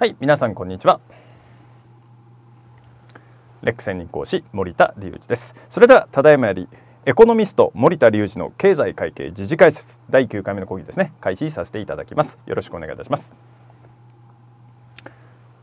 はい皆さんこんにちはレック専任講師森田隆一ですそれではただいまよりエコノミスト森田隆二の経済会計時事解説第9回目の講義ですね開始させていただきますよろしくお願いいたします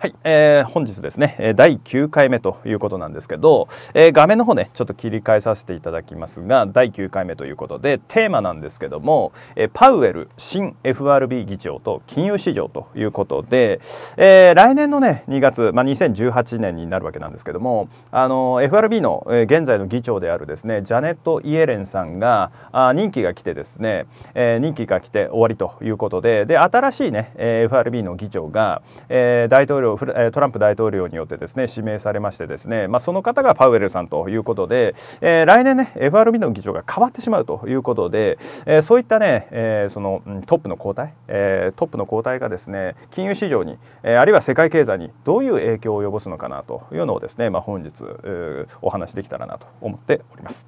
はい、えー、本日ですね、第9回目ということなんですけど、えー、画面の方ね、ちょっと切り替えさせていただきますが、第9回目ということで、テーマなんですけども、えー、パウエル新 FRB 議長と金融市場ということで、えー、来年のね、2月、まあ、2018年になるわけなんですけども、あの、FRB の、えー、現在の議長であるですね、ジャネット・イエレンさんが、あ任期が来てですね、えー、任期が来て終わりということで、で、新しいね、FRB の議長が、えー、大統領トランプ大統領によってですね指名されましてですね、まあ、その方がパウエルさんということで、えー、来年ね FRB の議長が変わってしまうということで、えー、そういったね、えー、そのトップの交代、えー、トップの交代がですね金融市場に、えー、あるいは世界経済にどういう影響を及ぼすのかなというのをですね、まあ、本日、えー、お話できたらなと思っております。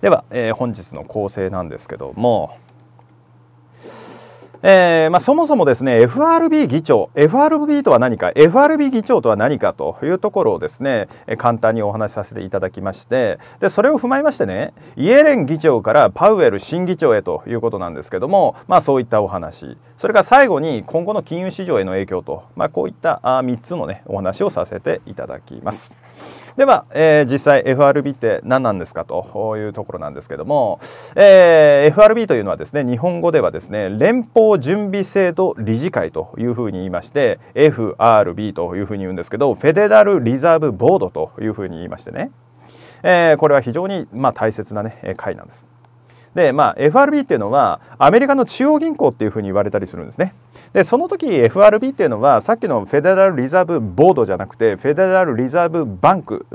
では、えー、本日の構成なんですけどもえー、まあ、そもそもですね FRB 議長 FRB とは何か FRB 議長とは何かというところをですね簡単にお話しさせていただきましてでそれを踏まえましてねイエレン議長からパウエル新議長へということなんですけども、まあ、そういったお話それから最後に今後の金融市場への影響と、まあ、こういった3つのねお話をさせていただきます。では、えー、実際 FRB って何なんですかというところなんですけども、えー、FRB というのはですね日本語ではですね連邦準備制度理事会というふうに言いまして FRB というふうに言うんですけどフェデラルリザーブボードというふうに言いましてね、えー、これは非常にまあ大切なね会なんです。で、まあ、FRB っていうのはアメリカの中央銀行っていうふうに言われたりするんですね。でその時 FRB っていうのはさっきのフェデラルリザーブボードじゃなくてフェデラルリザーブバンクス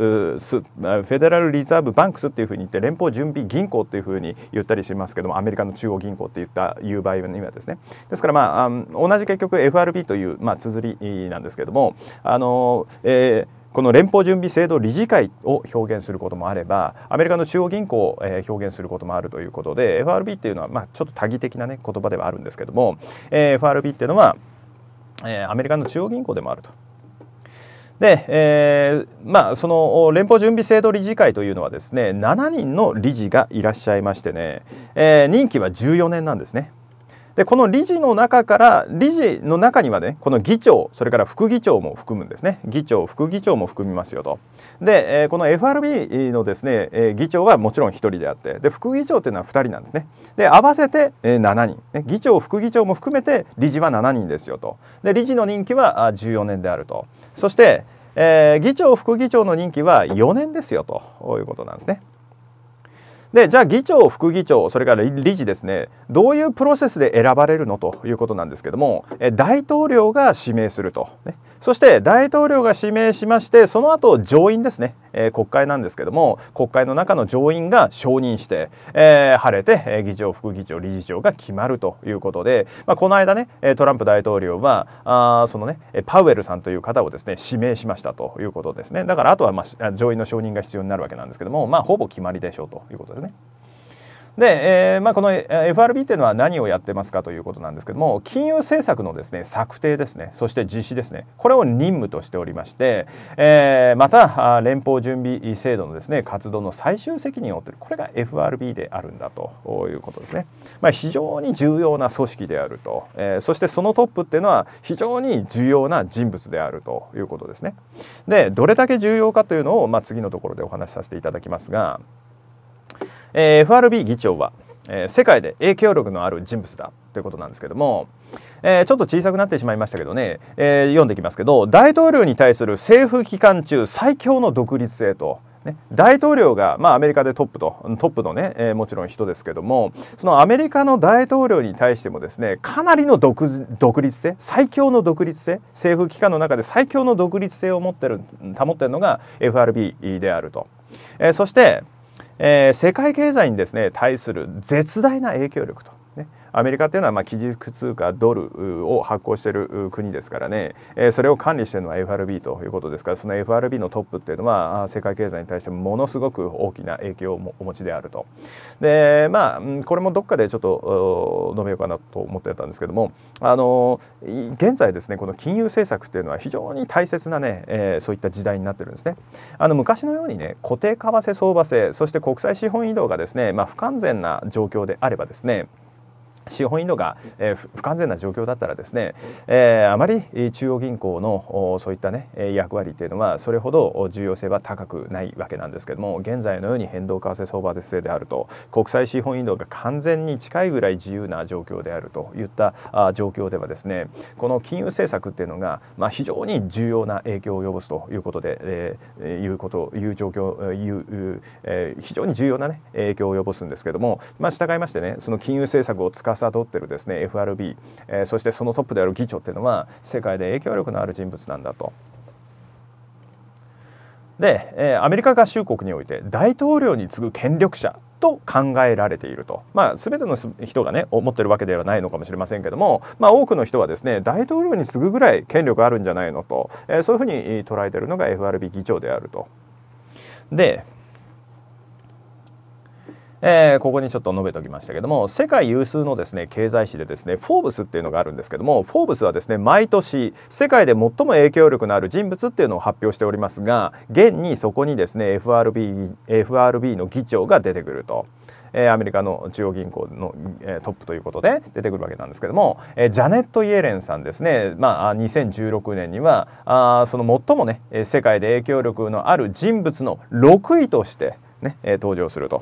フェデラルリザーブバンクスっていうふうに言って連邦準備銀行っていうふうに言ったりしますけどもアメリカの中央銀行って言った言う場合にはですねですからまあ同じ結局 FRB というまあ綴りなんですけどもあの、えーこの連邦準備制度理事会を表現することもあればアメリカの中央銀行を、え表現することもあるということで FRB っていうのは、まあ、ちょっと多義的な、ね、言葉ではあるんですけども、えー、FRB っていうのは、えー、アメリカの中央銀行でもあると。で、えー、まあその連邦準備制度理事会というのはですね7人の理事がいらっしゃいましてね、えー、任期は14年なんですね。でこの理事の中から理事の中にはねこの議長それから副議長も含むんですね議長副議長も含みますよとで、えー、この FRB のですね、えー、議長はもちろん1人であってで副議長というのは2人なんですねで合わせて、えー、7人、ね、議長副議長も含めて理事は7人ですよとで理事の任期は14年であるとそして、え議長副議長の任期は4年ですよということなんですね。でじゃあ議長副議長それから理事ですねどういうプロセスで選ばれるのということなんですけども大統領が指名すると、ね、そして大統領が指名しましてその後上院ですね、えー、国会なんですけども国会の中の上院が承認して、えー、晴れて、え議長副議長理事長が決まるということで、まあ、この間ねトランプ大統領はあそのねパウエルさんという方をですね指名しましたということですねだからあとは、まあ、上院の承認が必要になるわけなんですけどもまあほぼ決まりでしょうということですね。で、えーまあ、この FRB っていうのは何をやってますかということなんですけども金融政策のですね策定ですねそして実施ですねこれを任務としておりまして、えー、また連邦準備制度のですね活動の最終責任を負っているこれが FRB であるんだということですね、まあ、非常に重要な組織であると、えー、そしてそのトップっていうのは非常に重要な人物であるということですねでどれだけ重要かというのを、まあ、次のところでお話しさせていただきますがえー、FRB 議長は、えー、世界で影響力のある人物だということなんですけども、えー、ちょっと小さくなってしまいましたけどね、え読んでいきますけど大統領に対する政府機関中最強の独立性と。ね、大統領が、まあ、アメリカでトップとトップのね、えー、もちろん人ですけどもそのアメリカの大統領に対してもですねかなりの独立性最強の独立性政府機関の中で最強の独立性を持ってる保ってるのが FRB であると、えー、そしてえー、世界経済にですね対する絶大な影響力とアメリカっていうのはまあ基軸通貨ドルを発行している国ですからね、えー、それを管理しているのは FRB ということですからその FRB のトップっていうのは世界経済に対してものすごく大きな影響をお持ちであると。でまあこれもどっかでちょっと述べようかなと思ってたんですけどもあの現在ですねこの金融政策っていうのは非常に大切なね、えー、そういった時代になってるんですね。あの昔のようにね固定為替相場制そして国際資本移動がですね、まあ、不完全な状況であればですね資本移動が、え不完全な状況だったらですね、えあまり中央銀行のそういったね役割っていうのはそれほど重要性は高くないわけなんですけども現在のように変動為替相場ですであると国際資本移動が完全に近いぐらい自由な状況であるといったあ状況ではですねこの金融政策っていうのが、まあ、非常に重要な影響を及ぼすということで、えー、いうこという状況いう、えー、非常に重要な、ね、影響を及ぼすんですけども、まあ、従いましてねその金融政策を司司っているですね FRB、えー、そしてそのトップである議長っていうのは世界で影響力のある人物なんだと。で、えー、アメリカ合衆国において大統領に次ぐ権力者と考えられていると、まあ、全ての人がね思ってるわけではないのかもしれませんけども、まあ、多くの人はですね大統領に次ぐぐらい権力あるんじゃないのと、えー、そういうふうに捉えてるのが FRB 議長であると。でえー、ここにちょっと述べておきましたけども世界有数のですね経済誌でですね「フォーブス」っていうのがあるんですけども「フォーブス」はですね毎年世界で最も影響力のある人物っていうのを発表しておりますが現にそこにですね FRB, FRB の議長が出てくると。アメリカの中央銀行の、トップということで出てくるわけなんですけども、ジャネット・イエレンさんですね、まあ、2016年にはあその最もね世界で影響力のある人物の6位としてね、登場すると。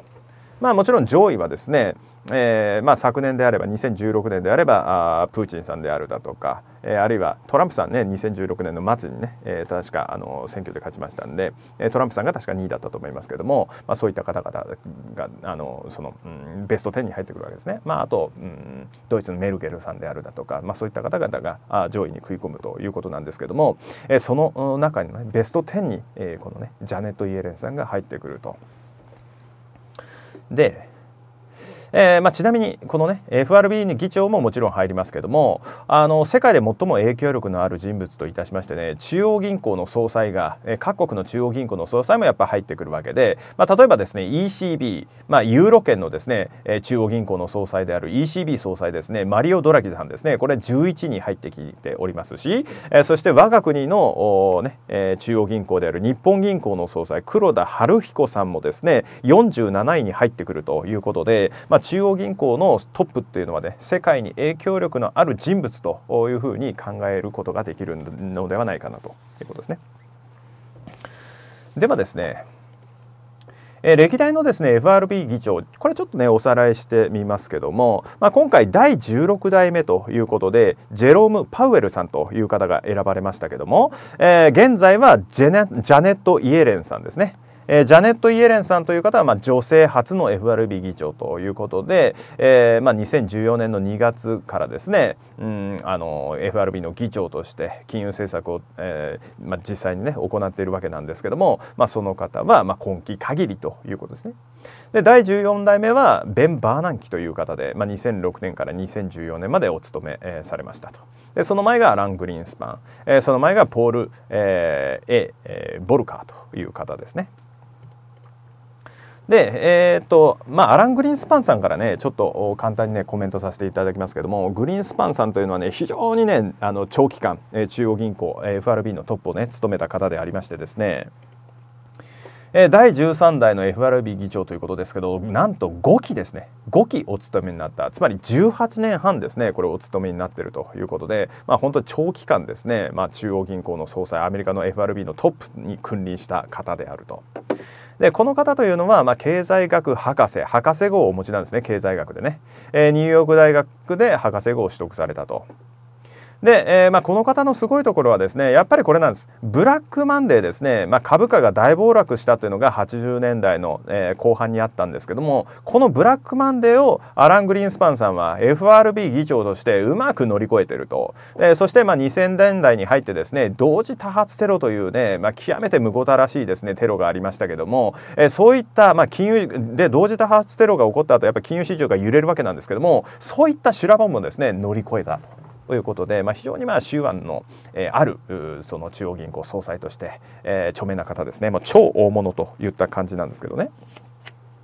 まあ、もちろん上位はですね、えーまあ、昨年であれば2016年であればあプーチンさんであるだとか、えー、あるいはトランプさんね2016年の末にね、えー、確かあの選挙で勝ちましたんで、えー、トランプさんが確か2位だったと思いますけども、まあ、そういった方々があのその、うん、ベスト10に入ってくるわけですね、まあ、あと、うん、ドイツのメルケルさんであるだとか、まあ、そういった方々があ上位に食い込むということなんですけども、えー、その中に、ね、ベスト10に、えー、このねジャネット・イエレンさんが入ってくると。でえー、まあ、ちなみにこのね FRB に議長ももちろん入りますけどもあの世界で最も影響力のある人物といたしましてね中央銀行の総裁が、え各国の中央銀行の総裁もやっぱ入ってくるわけで、まあ、例えばですね ECB、まあ、ユーロ圏のですね、え中央銀行の総裁である ECB 総裁ですねマリオ・ドラギさんですねこれ11に入ってきておりますし、えそして我が国のねえ中央銀行である日本銀行の総裁黒田晴彦さんもですね47位に入ってくるということで、まあ中央銀行のトップっていうのはね世界に影響力のある人物というふうに考えることができるのではないかなということですね。ではですねえ歴代のですね FRB 議長これちょっとねおさらいしてみますけども、まあ、今回第16代目ということでジェローム・パウエルさんという方が選ばれましたけども、えー、現在はジェネジャネット・イエレンさんですね。えー、ジャネット・イエレンさんという方は、まあ、女性初の FRB 議長ということで、えーまあ、2014年の2月からですね、うん、あの FRB の議長として金融政策を、えーまあ、実際にね行っているわけなんですけども、まあ、その方は、まあ、今期限りということですね。で第14代目はベン・バーナンキという方で、まあ、2006年から2014年までお勤め、えー、されましたとでその前がアラン・グリーンスパン、えー、その前がポール、えー、A、ボルカーという方ですね。で、えっ、ー、と、まあ、アラン・グリーンスパンさんからね、ちょっと簡単にね、コメントさせていただきますけども、グリーンスパンさんというのはね、非常にね、あの長期間、中央銀行、FRB のトップをね、務めた方でありましてですね、第13代の FRB 議長ということですけどなんと5期ですね5期お勤めになったつまり18年半ですねこれお勤めになっているということで、まあ、本当長期間ですね、まあ、中央銀行の総裁アメリカの FRB のトップに君臨した方であると。でこの方というのは、まあ、経済学博士博士号をお持ちなんですね経済学でね、えー、ニューヨーク大学で博士号を取得されたとで、えー、まあ、この方のすごいところはですねやっぱりこれなんですブラックマンデーですね、まあ、株価が大暴落したというのが80年代の、えー、後半にあったんですけどもこのブラックマンデーをアラン・グリーンスパンさんは FRB 議長としてうまく乗り越えてると、そしてまあ2000年代に入ってですね同時多発テロというね、まあ、極めて無ごたらしいですねテロがありましたけども、えそういった、まあ、金融で同時多発テロが起こった後やっぱり金融市場が揺れるわけなんですけどもそういった修羅場もですね乗り越えたと。ということで、まあ、非常にまあ手腕の、えー、あるその中央銀行総裁として、えー、著名な方ですね、まあ、超大物といった感じなんですけどね。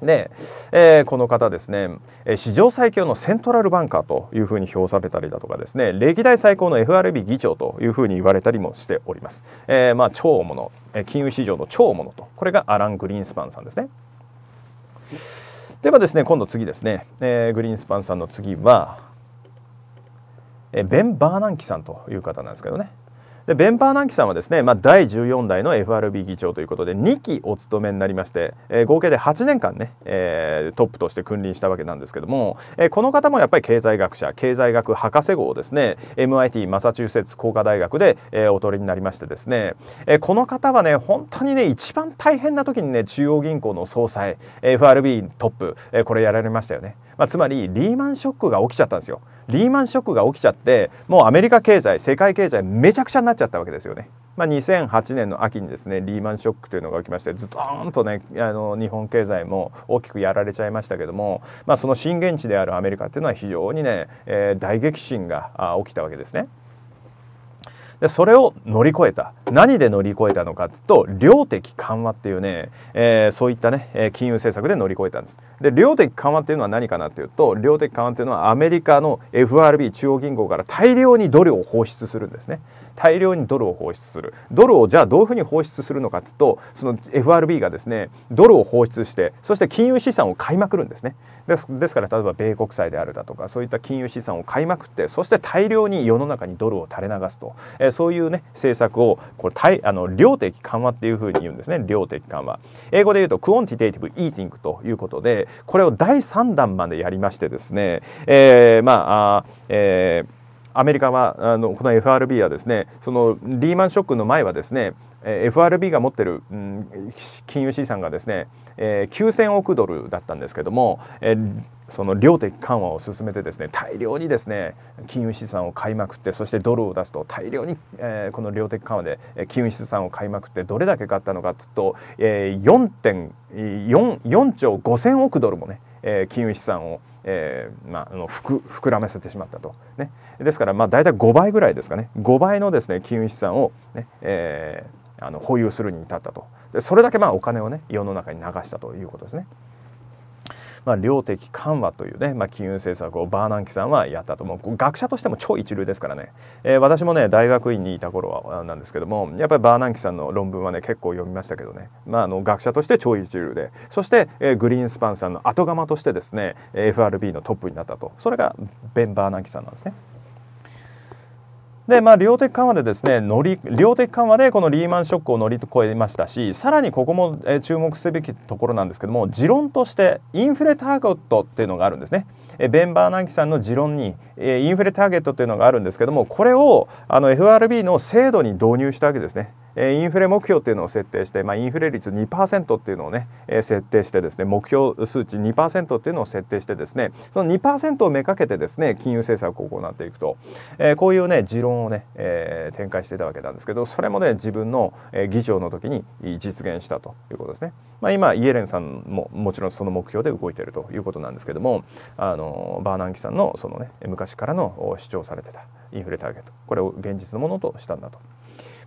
で、えー、この方ですね、え史上最強のセントラルバンカーというふうに評されたりだとかですね歴代最高の FRB 議長というふうに言われたりもしております、えー、まあ超大物、え金融市場の超大物とこれがアラン・グリーンスパンさんですねではですね今度次ですね、えー、グリーンスパンさんの次はえベン・バーナンキさんという方なんですけどねでベン・バーナンキさんはですね、まあ、第14代の FRB 議長ということで2期お務めになりまして、えー、合計で8年間ね、えー、トップとして君臨したわけなんですけども、えー、この方もやっぱり経済学者経済学博士号をですね MIT マサチューセッツ工科大学で、えお取りになりましてですね、えこの方はね本当にね一番大変な時にね中央銀行の総裁 FRB トップ、えこれやられましたよね、まあ、つまりリーマンショックが起きちゃったんですよリーマンショックが起きちゃってもうアメリカ経済世界経済めちゃくちゃになっちゃったわけですよね。まあ、2008年の秋にですねリーマンショックというのが起きましてずドーんとねあの日本経済も大きくやられちゃいましたけども、まあ、その震源地であるアメリカっていうのは非常にね、えー、大激震が起きたわけですね。でそれを乗り越えた何で乗り越えたのかというと量的緩和っていうね、えー、そういったね金融政策で乗り越えたんですで量的緩和っていうのは何かなというと量的緩和っていうのはアメリカの FRB 中央銀行から大量にドルを放出するんですね。大量にドルを放出するドルをじゃあどういうふうに放出するのかというとその FRB がですねドルを放出してそして金融資産を買いまくるんですねですですから例えば米国債であるだとかそういった金融資産を買いまくってそして大量に世の中にドルを垂れ流すと、えー、そういうね政策をこれあの量的緩和っていうふうに言うんですね量的緩和英語で言うとクオンティテイティブイージングということでこれを第3弾までやりましてですね、えー、まあ、えーアメリカはあのこの FRB はですねそのリーマンショックの前はですね FRB が持ってる、うん、金融資産がですね、えー、9000億ドルだったんですけども、えー、その量的緩和を進めてですね大量にですね金融資産を買いまくってそしてドルを出すと大量に、えー、この量的緩和で金融資産を買いまくってどれだけ買ったのかっつうと、えー、4.4兆5000億ドルもね、えー、金融資産を買えー、まあ、あの膨らませてしまったと、ね、ですから、まあ、大体5倍ぐらいですかね5倍のですね金融資産をね、ねえー、あの保有するに至ったとでそれだけまあお金をね世の中に流したということですね。まあ、量的緩和というね、まあ、金融政策をバーナンキさんはやったともう学者としても超一流ですからね、えー、私もね大学院にいた頃はなんですけどもやっぱりバーナンキさんの論文はね結構読みましたけどね、まあ、あの学者として超一流でそして、えー、グリーンスパンさんの後釜としてですね FRB のトップになったとそれがベン・バーナンキさんなんですね。で、まあ、量的緩和でですね乗り量的緩和でこのリーマンショックを乗り越えましたしさらにここも、注目すべきところなんですけども持論としてインフレターゲットっていうのがあるんですね。ベン・バーナンキさんの持論に、インフレターゲットっていうのがあるんですけどもこれをあの FRB の制度に導入したわけですね。インフレ目標っていうのを設定して、まあ、インフレ率2%っていうのをね、設定してですね目標数値2%っていうのを設定してですねその2%をめかけてですね金融政策を行っていくと、えこういうね持論をね、え展開してたわけなんですけどそれもね自分の、議長の時に実現したということですね。まあ、今イエレンさんももちろんその目標で動いているということなんですけどもあのバーナンキさんのそのね昔からの主張されてたインフレターゲットこれを現実のものとしたんだと。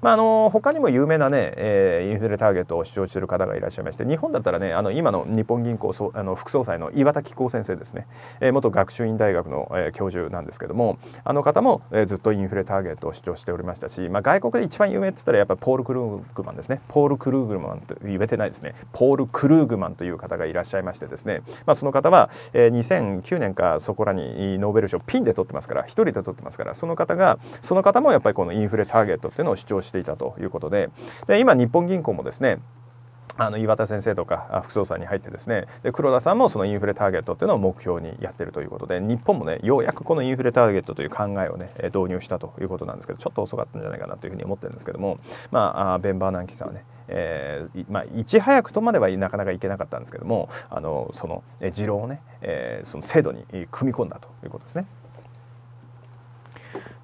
まあ、あの他にも有名なね、えー、インフレターゲットを主張している方がいらっしゃいまして日本だったらねあの今の日本銀行総あの副総裁の岩田紀子先生ですね、えー、元学習院大学の、えー、教授なんですけどもあの方も、えー、ずっとインフレターゲットを主張しておりましたし、まあ、外国で一番有名って言ったらやっぱりポール・クルーグマンですねポール・クルーグマンと言えてないですねポール・クルーグマンという方がいらっしゃいましてですね、まあ、その方は、えー、2009年かそこらにノーベル賞ピンで取ってますから1人で取ってますからその方がその方もやっぱりこのインフレターゲットっていうのを主張してしていたということでで今日本銀行もですねあの岩田先生とか副総裁に入ってですねで黒田さんもそのインフレターゲットっていうのを目標にやってるということで日本もねようやくこのインフレターゲットという考えをね導入したということなんですけどちょっと遅かったんじゃないかなというふうに思ってるんですけどもまあベン・バーナンキさんはねえーまあ、いち早くとまではなかなかいけなかったんですけどもあのその持論をね、えー、その制度に組み込んだということですね。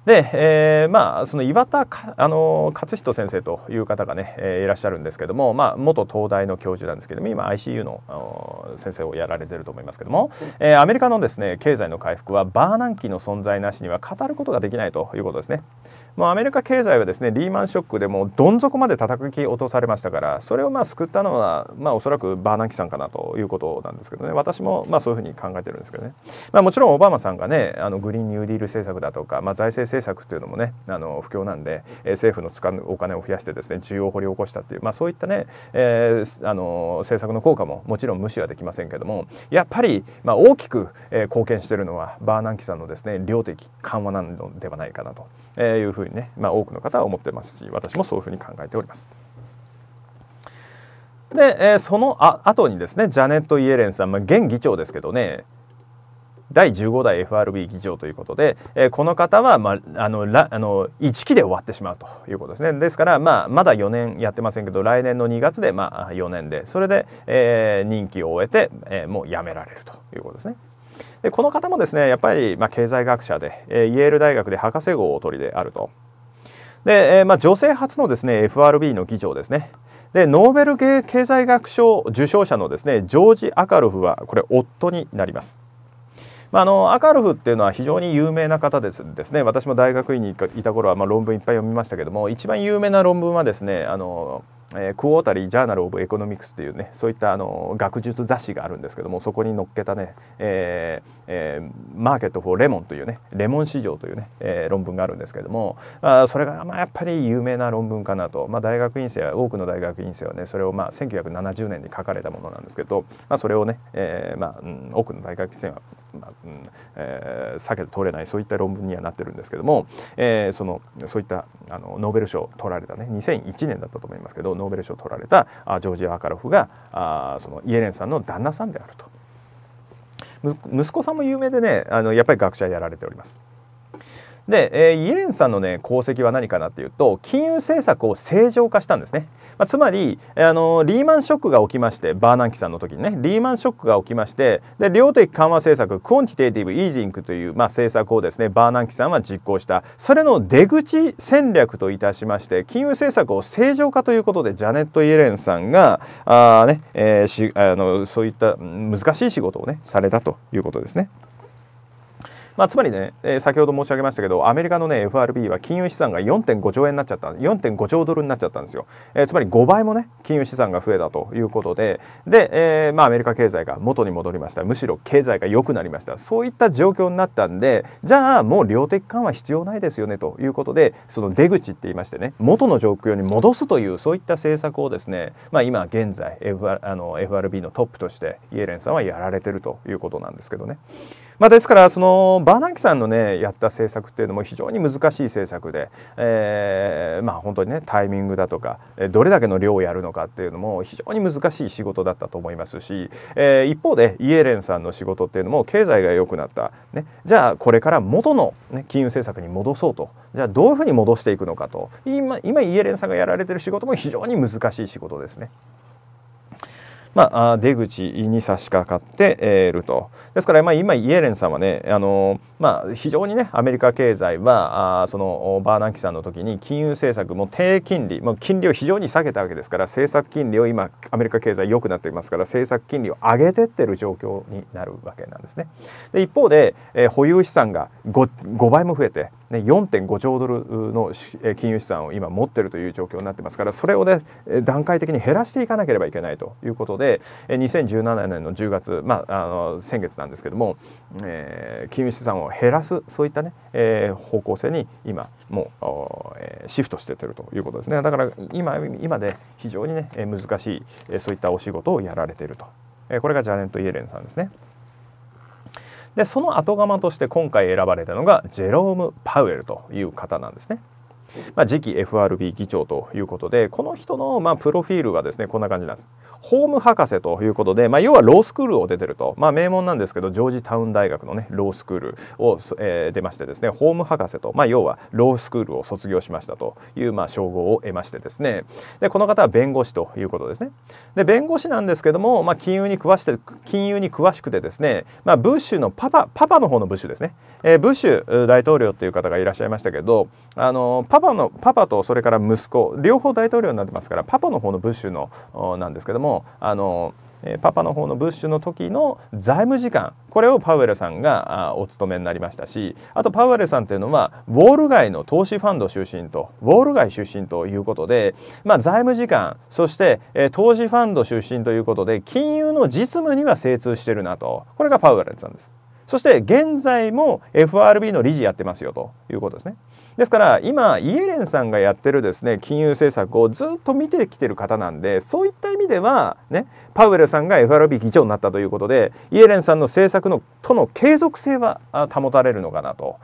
で、えー、まあその岩田あの勝人先生という方がね、えー、いらっしゃるんですけども、まあ、元東大の教授なんですけども今 ICU の先生をやられてると思いますけども、えー、アメリカのですね経済の回復はバーナンキの存在なしには語ることができないということですね。まあ、アメリカ経済はですねリーマンショックでもどん底まで叩き落とされましたからそれをまあ救ったのは、まあ、おそらくバーナンキさんかなということなんですけどね私もまあそういうふうに考えてるんですけどね、まあ、もちろんオバマさんがねあのグリーンニューディール政策だとか、まあ、財政政策っていうのもねあの不況なんで、え政府の使うお金を増やしてですね需要を掘り起こしたっていう、まあ、そういったね、えー、あの政策の効果ももちろん無視はできませんけどもやっぱり、まあ、大きく、え貢献してるのはバーナンキさんのですね量的緩和なのではないかなと。えいうふうにね、まあ、多くの方は思ってますし私もそういうふうに考えております。で、えそのあ後にですねジャネット・イエレンさん、まあ、現議長ですけどね第15代 FRB 議長ということで、えこの方は、まあ、あのらあの1期で終わってしまうということですねですから、まあ、まだ4年やってませんけど来年の2月で、まあ、4年でそれで、えー、任期を終えて、えー、もう辞められるということですね。でこの方もですねやっぱりま経済学者で、えイェール大学で博士号をお取りであると。で、えま女性初のですね FRB の議長ですね。でノーベル経済学賞受賞者のですねジョージ・アカロフはこれ夫になります。まあ、あのアカルフっていうのは非常に有名な方ですですね私も大学院にいた頃はま論文いっぱい読みましたけども一番有名な論文はですねあのえー、クォータリー・ジャーナル・オブ・エコノミクスっていうねそういったあの学術雑誌があるんですけどもそこに載っけたね、えーえー、マーケット・フォー・レモンというねレモン市場というね、えー、論文があるんですけどもあそれが、まあ、やっぱり有名な論文かなと、まあ、大学院生は多くの大学院生はねそれを、まあ、1970年に書かれたものなんですけど、まあ、それをね、えーまあうん、多くの大学院生はうん、えー、避けて通れないそういった論文にはなってるんですけども、えー、そのそういったあのノーベル賞取られたね2001年だったと思いますけどノーベル賞取られたあジョージ・アーカロフがあそのイエレンさんの旦那さんであると。息子さんも有名でねあのやっぱり学者やられております。で、えー、イエレンさんのね功績は何かなっていうと金融政策を正常化したんですね。まあ、つまりあのリーマンショックが起きましてバーナンキさんの時にねリーマンショックが起きましてで量的緩和政策クオンティテイティブ・イージングという、まあ、政策をですねバーナンキさんは実行したそれの出口戦略といたしまして金融政策を正常化ということでジャネット・イエレンさんがあ、ねえー、しあのそういった難しい仕事をねされたということですね。まあ、つまりね、えー、先ほど申し上げましたけど、アメリカのね、FRB は金融資産が4.5兆円になっちゃった、4.5兆ドルになっちゃったんですよ。えー、つまり5倍もね、金融資産が増えたということで、で、えー、まあ、アメリカ経済が元に戻りました。むしろ経済が良くなりました。そういった状況になったんで、じゃあもう量的緩和必要ないですよねということで、その出口って言いましてね、元の状況に戻すという、そういった政策をですね、まあ、今現在、FR、あの FRB のトップとしてイエレンさんはやられてるということなんですけどね。まあ、ですから、そのバーナンキさんのねやった政策っていうのも非常に難しい政策で、えー、まあ本当にねタイミングだとかどれだけの量をやるのかっていうのも非常に難しい仕事だったと思いますし、えー、一方でイエレンさんの仕事っていうのも経済が良くなった、ね、じゃあこれから元の、ね、金融政策に戻そうとじゃあどういうふうに戻していくのかと今今イエレンさんがやられてる仕事も非常に難しい仕事ですね。まあ、出口に差し掛かっていると。ですから、まあ、今イエレンさんはねあのまあ、非常にねアメリカ経済はあそのバーナンキさんの時に金融政策も低金利もう金利を非常に下げたわけですから政策金利を今アメリカ経済良くなっていますから政策金利を上げてってる状況になるわけなんですね。で一方で、えー、保有資産が 5, 5倍も増えて、ね、4.5兆ドルの金融資産を今持ってるという状況になってますからそれをね段階的に減らしていかなければいけないということで2017年の10月、まあ、あの先月なんですけども、えー、金融資産を減らすそういったね、えー、方向性に今もう、えー、シフトしててるということですねだから今今で非常にね難しい、えそういったお仕事をやられてると、えー、これがジャネット・イエレンさんですね。でその後釜として今回選ばれたのがジェローム・パウエルという方なんですね。まあ、次期 FRB 議長ということでこの人のまあプロフィールはですねこんな感じなんです。法務博士ということで、まあ、要はロースクールを出てると、まあ、名門なんですけどジョージタウン大学のねロースクールを、えー、出ましてですね法務博士と、まあ、要はロースクールを卒業しましたという、まあ、称号を得ましてですねでこの方は弁護士ということですねで弁護士なんですけども、まあ、金融に詳し金融に詳しくてですね、まあ、ブッシュのパパパパの方のブッシュですね、えー、ブッシュ大統領っていう方がいらっしゃいましたけどあのパパのパパとそれから息子両方大統領になってますからパパの方のブッシュのなんですけどもあのパパの方のブッシュの時の財務次官これをパウエルさんがお務めになりましたしあとパウエルさんというのはウォール街の投資ファンド出身とウォール街出身ということで、まあ、財務次官そして、え投資ファンド出身ということで金融の実務には精通してるなとこれがパウエルさんです。そして現在も FRB の理事やってますよということですね。ですから今イエレンさんがやってるですね金融政策をずっと見てきてる方なんでそういった意味ではねパウエルさんが FRB 議長になったということでイエレンさんの政策のとの継続性は保たれるのかなと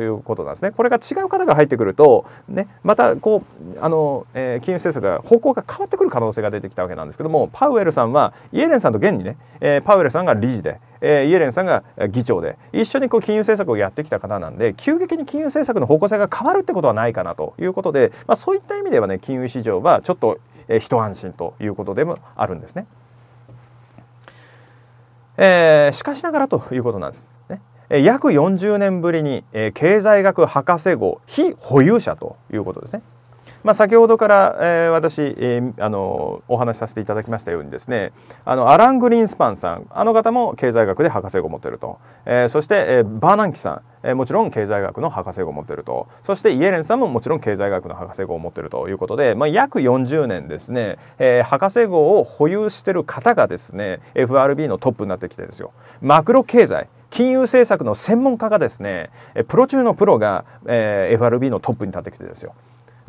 いうことなんですね。これが違う方が入ってくると、ね、またこうあの、えー、金融政策が方向が変わってくる可能性が出てきたわけなんですけどもパウエルさんはイエレンさんと現にね、えー、パウエルさんが理事でえー、イエレンさんが議長で一緒にこう金融政策をやってきた方なんで急激に金融政策の方向性が変わるってことはないかなということで、まあ、そういった意味ではね金融市場はちょっと、えー、一安心ということでもあるんですね。えー、しかしながらということなんです。ね、約40年ぶりに、えー、経済学博士号非保有者ということですね。まあ、先ほどから、えー、私、えー、あのお話しさせていただきましたようにですねあのアラン・グリーンスパンさんあの方も経済学で博士号を持っていると、えー、そして、えー、バーナンキさんえもちろん経済学の博士号を持ってるとそしてイエレンさんももちろん経済学の博士号を持っているということで、まあ、約40年ですね、えー、博士号を保有している方がですね FRB のトップになってきてるんですよ。マクロ経済金融政策の専門家がですねプロ中のプロが、えー、FRB のトップに立ってきてですよ。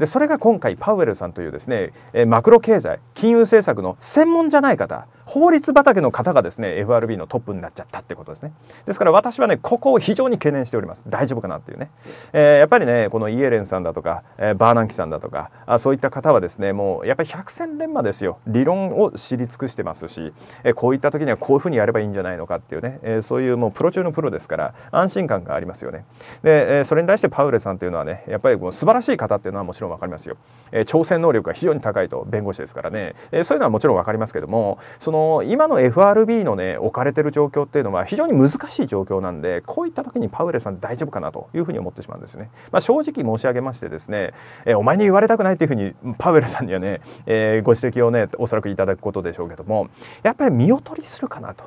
でそれが今回パウエルさんというですねマクロ経済金融政策の専門じゃない方法律畑の方がですね FRB のトップになっちゃったってことですねですから私はねここを非常に懸念しております大丈夫かなっていうね、えー、やっぱりねこのイエレンさんだとか、えー、バーナンキさんだとかあそういった方はですねもうやっぱり百戦錬磨ですよ理論を知り尽くしてますし、えー、こういった時にはこういうふうにやればいいんじゃないのかっていうね、えー、そういうもうプロ中のプロですから安心感がありますよねで、えー、それに対してパウレさんというのはねやっぱりもう素晴らしい方っていうのはもちろん分かりますよ、えー、挑戦能力が非常に高いと弁護士ですからね、えー、そういうのはもちろん分かりますけどもそのの今の FRB のね置かれてる状況っていうのは非常に難しい状況なんでこういった時にパウエルさん大丈夫かなというふうに思ってしまうんですよね、まあ、正直申し上げましてですね、えお前に言われたくないっていうふうに パウエルさんにはね、えー、ご指摘をねおそらくいただくことでしょうけどもやっぱり見劣りするかなと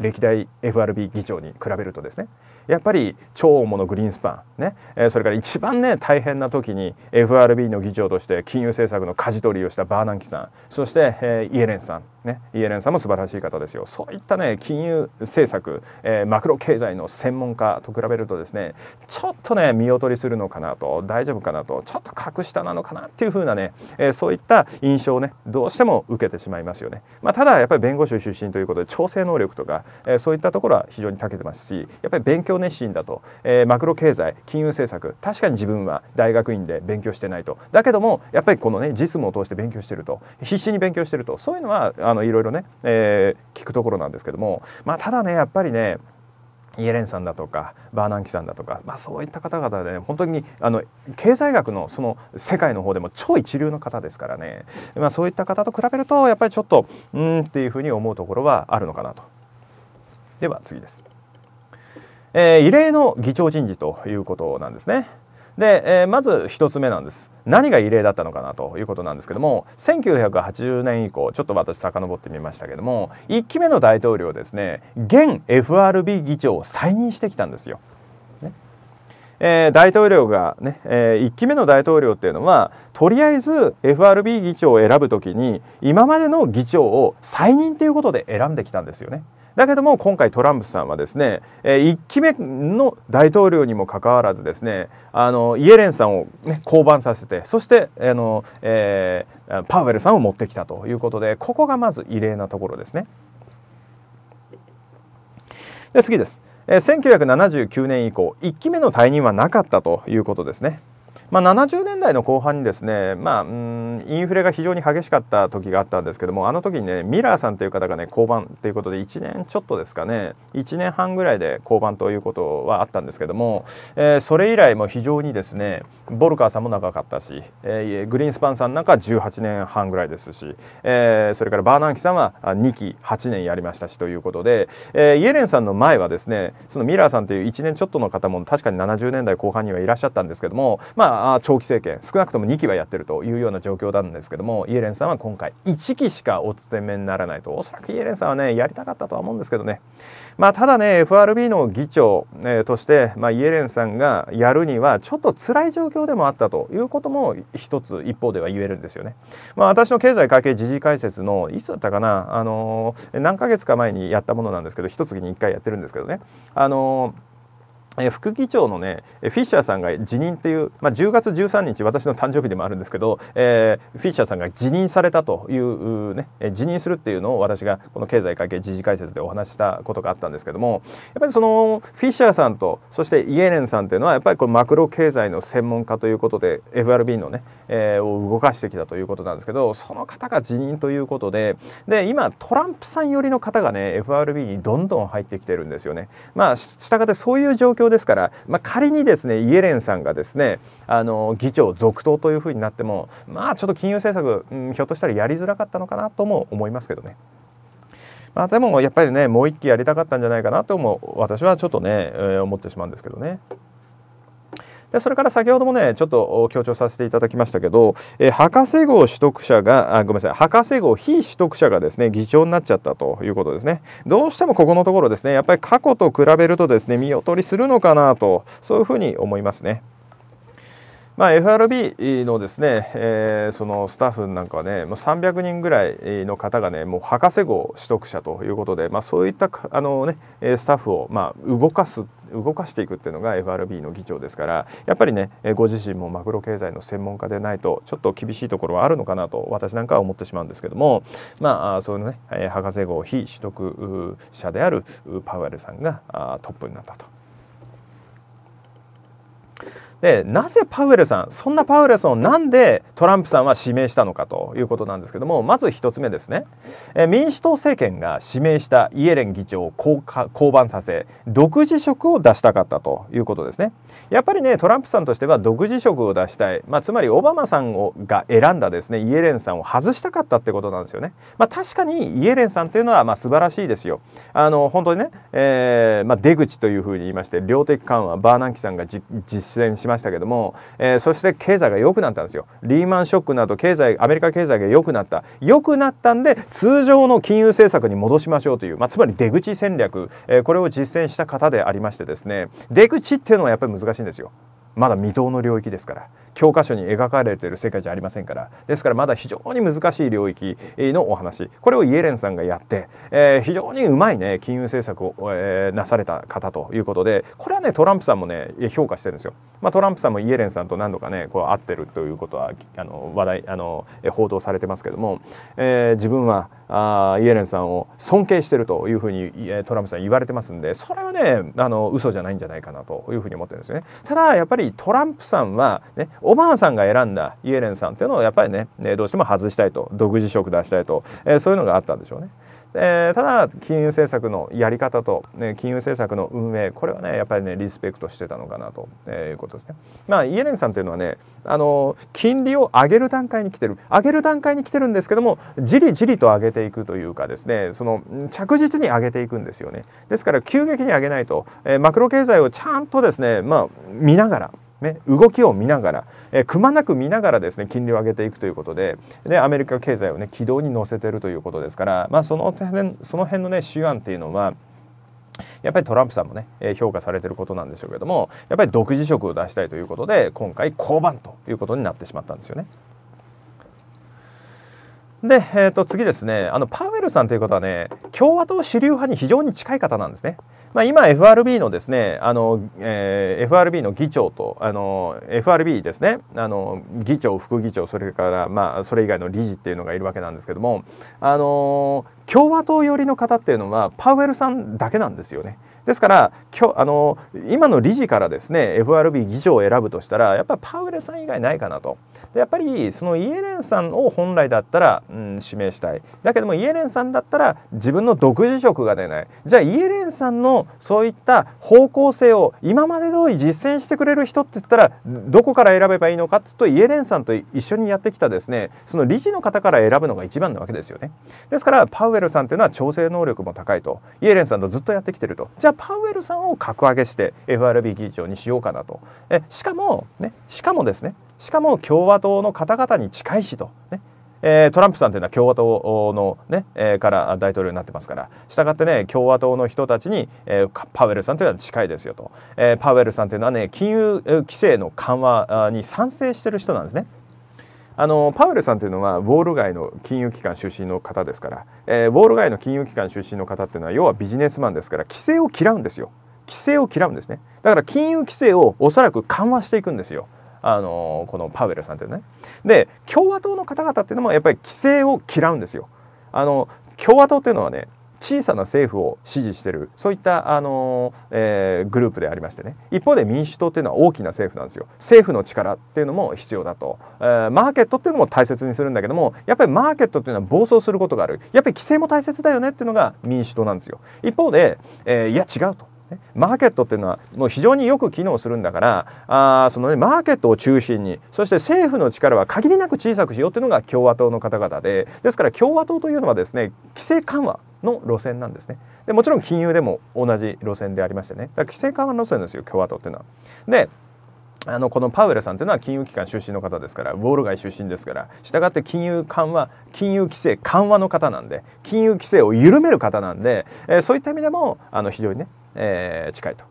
歴代 FRB 議長に比べるとですねやっぱり超大物グリーンスパンね、えー、それから一番ね大変な時に FRB の議長として金融政策の舵取りをしたバーナンキさんそして、えー、イエレンさんねイエレンさんも素晴らしい方ですよそういったね金融政策、えー、マクロ経済の専門家と比べるとですねちょっとね見劣りするのかなと大丈夫かなとちょっと格下なのかなっていうふうなね、えー、そういった印象をねどうしても受けてしまいますよね、まあ、ただやっぱり弁護士出身ということで調整能力とか、えー、そういったところは非常に長けてますしやっぱり勉強強熱心だと、えー、マクロ経済金融政策確かに自分は大学院で勉強してないとだけどもやっぱりこのね実務を通して勉強してると必死に勉強してるとそういうのはあのいろいろね、えー、聞くところなんですけども、まあ、ただねやっぱりねイエレンさんだとかバーナンキさんだとか、まあ、そういった方々で、ね、本当にあの経済学のその世界の方でも超一流の方ですからね、まあ、そういった方と比べるとやっぱりちょっとうんっていうふうに思うところはあるのかなと。では次です。え異例の議長人事ということなんですね。で、えまず1つ目なんです何が異例だったのかなということなんですけども1980年以降ちょっと私遡ってみましたけども1期目の大統領ですね現 FRB 議長を再任してきたんですよ。ねえー、大統領がね、えー、1期目の大統領っていうのはとりあえず FRB 議長を選ぶ時に今までの議長を再任ということで選んできたんですよね。だけども今回トランプさんはですね、えー、1期目の大統領にもかかわらずですねあのイエレンさんを、ね、降板させてそしてあの、えー、パウエルさんを持ってきたということでここがまず異例なところですね。で次です。えー、1979年以降1期目の退任はなかったということですね。まあ、70年代の後半にですね、まあ、インフレが非常に激しかった時があったんですけどもあの時にねミラーさんという方がね降板ということで1年ちょっとですかね1年半ぐらいで降板ということはあったんですけども、えー、それ以来も非常にですねボルカーさんも長かったし、えー、グリーンスパンさんなんか18年半ぐらいですし、えー、それからバーナンキさんは2期8年やりましたしということで、えー、イエレンさんの前はですねそのミラーさんという1年ちょっとの方も確かに70年代後半にはいらっしゃったんですけどもまああ長期政権少なくとも2期はやってるというような状況なんですけどもイエレンさんは今回1期しかお勤めにならないとおそらくイエレンさんはねやりたかったとは思うんですけどね、まあ、ただね FRB の議長、えー、として、まあ、イエレンさんがやるにはちょっと辛い状況でもあったということも一つ一方では言えるんですよね。まあ、私の経済会計時事解説のいつだったかな、あのー、何ヶ月か前にやったものなんですけど一月に1回やってるんですけどね。あのー副議長のねフィッシャーさんが辞任という、まあ、10月13日私の誕生日でもあるんですけど、えー、フィッシャーさんが辞任されたというね辞任するっていうのを私がこの経済会計時事解説でお話したことがあったんですけどもやっぱりそのフィッシャーさんとそしてイエレンさんっていうのはやっぱりこのマクロ経済の専門家ということで FRB のね、えー、を動かしてきたということなんですけどその方が辞任ということでで今トランプさん寄りの方がね FRB にどんどん入ってきてるんですよね。まあ、したがってそういう状況長ですから、まあ、仮にですねイエレンさんがですねあの議長続投というふうになってもまあちょっと金融政策、うん、ひょっとしたらやりづらかったのかなとも思いますけどね。まあ、でもやっぱりねもう一期やりたかったんじゃないかなとも私はちょっとね、えー、思ってしまうんですけどね。でそれから先ほどもねちょっと強調させていただきましたけど、えー、博士号取得者があごめんなさい博士号非取得者がですね議長になっちゃったということですねどうしてもここのところですねやっぱり過去と比べるとですね見劣りするのかなとそういうふうに思いますね。まあ、FRB のですね、えー、そのスタッフなんかはねもう300人ぐらいの方がねもう博士号取得者ということで、まあ、そういったあの、ね、スタッフを、まあ、動かす動かしていくっていうのが FRB の議長ですからやっぱりねご自身もマクロ経済の専門家でないとちょっと厳しいところはあるのかなと私なんかは思ってしまうんですけどもまあそういうね博士号非取得者であるパウエルさんがトップになったと。でなぜパウエルさんそんなパウエルさんをなんでトランプさんは指名したのかということなんですけどもまず一つ目ですね、え民主党政権が指名したイエレン議長を降板させ独自職を出したかったということですねやっぱりねトランプさんとしては独自職を出したい、まあ、つまりオバマさんをが選んだですねイエレンさんを外したかったってことなんですよね、まあ、確かにイエレンさんというのはまあ素晴らしいですよあの本当にね、えー、まあ、出口というふうに言いまして量的緩和バーナンキさんが実践しましたけども、えー、そして経済が良くなったんですよリーマンショックなど経済アメリカ経済が良くなった良くなったんで通常の金融政策に戻しましょうという、まあ、つまり出口戦略、えー、これを実践した方でありましてですね出口っていうのはやっぱり難しいんですよまだ未踏の領域ですから教科書に描かれている世界じゃありませんからですからまだ非常に難しい領域のお話これをイエレンさんがやって、えー、非常にうまいね金融政策を、えー、なされた方ということでこれはねトランプさんもね評価してるんですよ、まあ、トランプさんもイエレンさんと何度かねこう会ってるということはあの話題あの報道されてますけども、えー、自分はあイエレンさんを尊敬してるというふうにトランプさん言われてますんでそれはねあの嘘じゃないんじゃないかなというふうに思ってるんですねただやっぱりトランプさんは、ね、オバマさんが選んだイエレンさんっていうのをやっぱりねどうしても外したいと独自色出したいと、えー、そういうのがあったんでしょうね。えー、ただ金融政策のやり方と、ね、金融政策の運営これはねやっぱりねリスペクトしてたのかなと、えー、いうことですね。まあ、イエレンさんというのはねあの金利を上げる段階に来てる上げる段階に来てるんですけどもじりじりと上げていくというかですねその着実に上げていくんですよね。ですから急激に上げないと、えー、マクロ経済をちゃんとですね、まあ、見ながらね、動きを見ながら、えー、くまなく見ながらですね金利を上げていくということででアメリカ経済を、ね、軌道に乗せているということですから、まあ、その辺その辺の、ね、手腕っていうのはやっぱりトランプさんもね、え評価されてることなんでしょうけどもやっぱり独自色を出したいということで今回降板ということになってしまったんですよね。で、えー、と次ですねあのパウエルさんということはね共和党主流派に非常に近い方なんですね。まあ、今 FRB のですねあの、えー、FRB の議長とあの FRB ですねあの議長副議長それから、まあ、それ以外の理事っていうのがいるわけなんですけどもあの共和党寄りの方っていうのはパウエルさんだけなんですよね。ですから今日あの今の理事からですね FRB 議長を選ぶとしたらやっぱりパウエルさん以外ないかなと。でやっぱりそのイエレンさんを本来だったら、うん、指名したいだけどもイエレンさんだったら自分の独自色が出ないじゃあイエレンさんのそういった方向性を今まで通り実践してくれる人って言ったらどこから選べばいいのかってうとイエレンさんと一緒にやってきたですねその理事の方から選ぶのが一番なわけですよねですからパウエルさんっていうのは調整能力も高いとイエレンさんとずっとやってきてるとじゃあパウエルさんを格上げして FRB 議長にしようかなとえしかもねしかもですねしかも共和党の方々に近いしと、ねえー、トランプさんというのは共和党のね、えー、から大統領になってますからしたがってね共和党の人たちに、えー、パウエルさんというのは近いですよと、えパウエルさんというのは、ね、金融規制の緩和に賛成してる人なんですね。あのパウエルさんというのはウォール街の金融機関出身の方ですから、えウォール街の金融機関出身の方っていうのは要はビジネスマンですから規制を嫌うんですよ規制を嫌うんですねだから金融規制をおそらく緩和していくんですよあのこのパウエルさんってね。で共和党の方々っていうのもやっぱり規制を嫌うんですよ。あの共和党っていうのはね小さな政府を支持してるそういったあの、えー、グループでありましてね一方で民主党っていうのは大きな政府なんですよ政府の力っていうのも必要だと、えー、マーケットっていうのも大切にするんだけどもやっぱりマーケットっていうのは暴走することがあるやっぱり規制も大切だよねっていうのが民主党なんですよ一方で、えー、いや違うとね、マーケットっていうのはもう非常によく機能するんだからあその、ね、マーケットを中心にそして政府の力は限りなく小さくしようというのが共和党の方々でですから共和党というのはですね規制緩和の路線なんですねでもちろん金融でも同じ路線でありましてねだから規制緩和路線ですよ共和党っていうのは。であのこのパウエルさんというのは金融機関出身の方ですからウォール街出身ですからしたがって金融緩和金融規制緩和の方なんで金融規制を緩める方なんで、えー、そういった意味でもあの非常にね、えー、近いと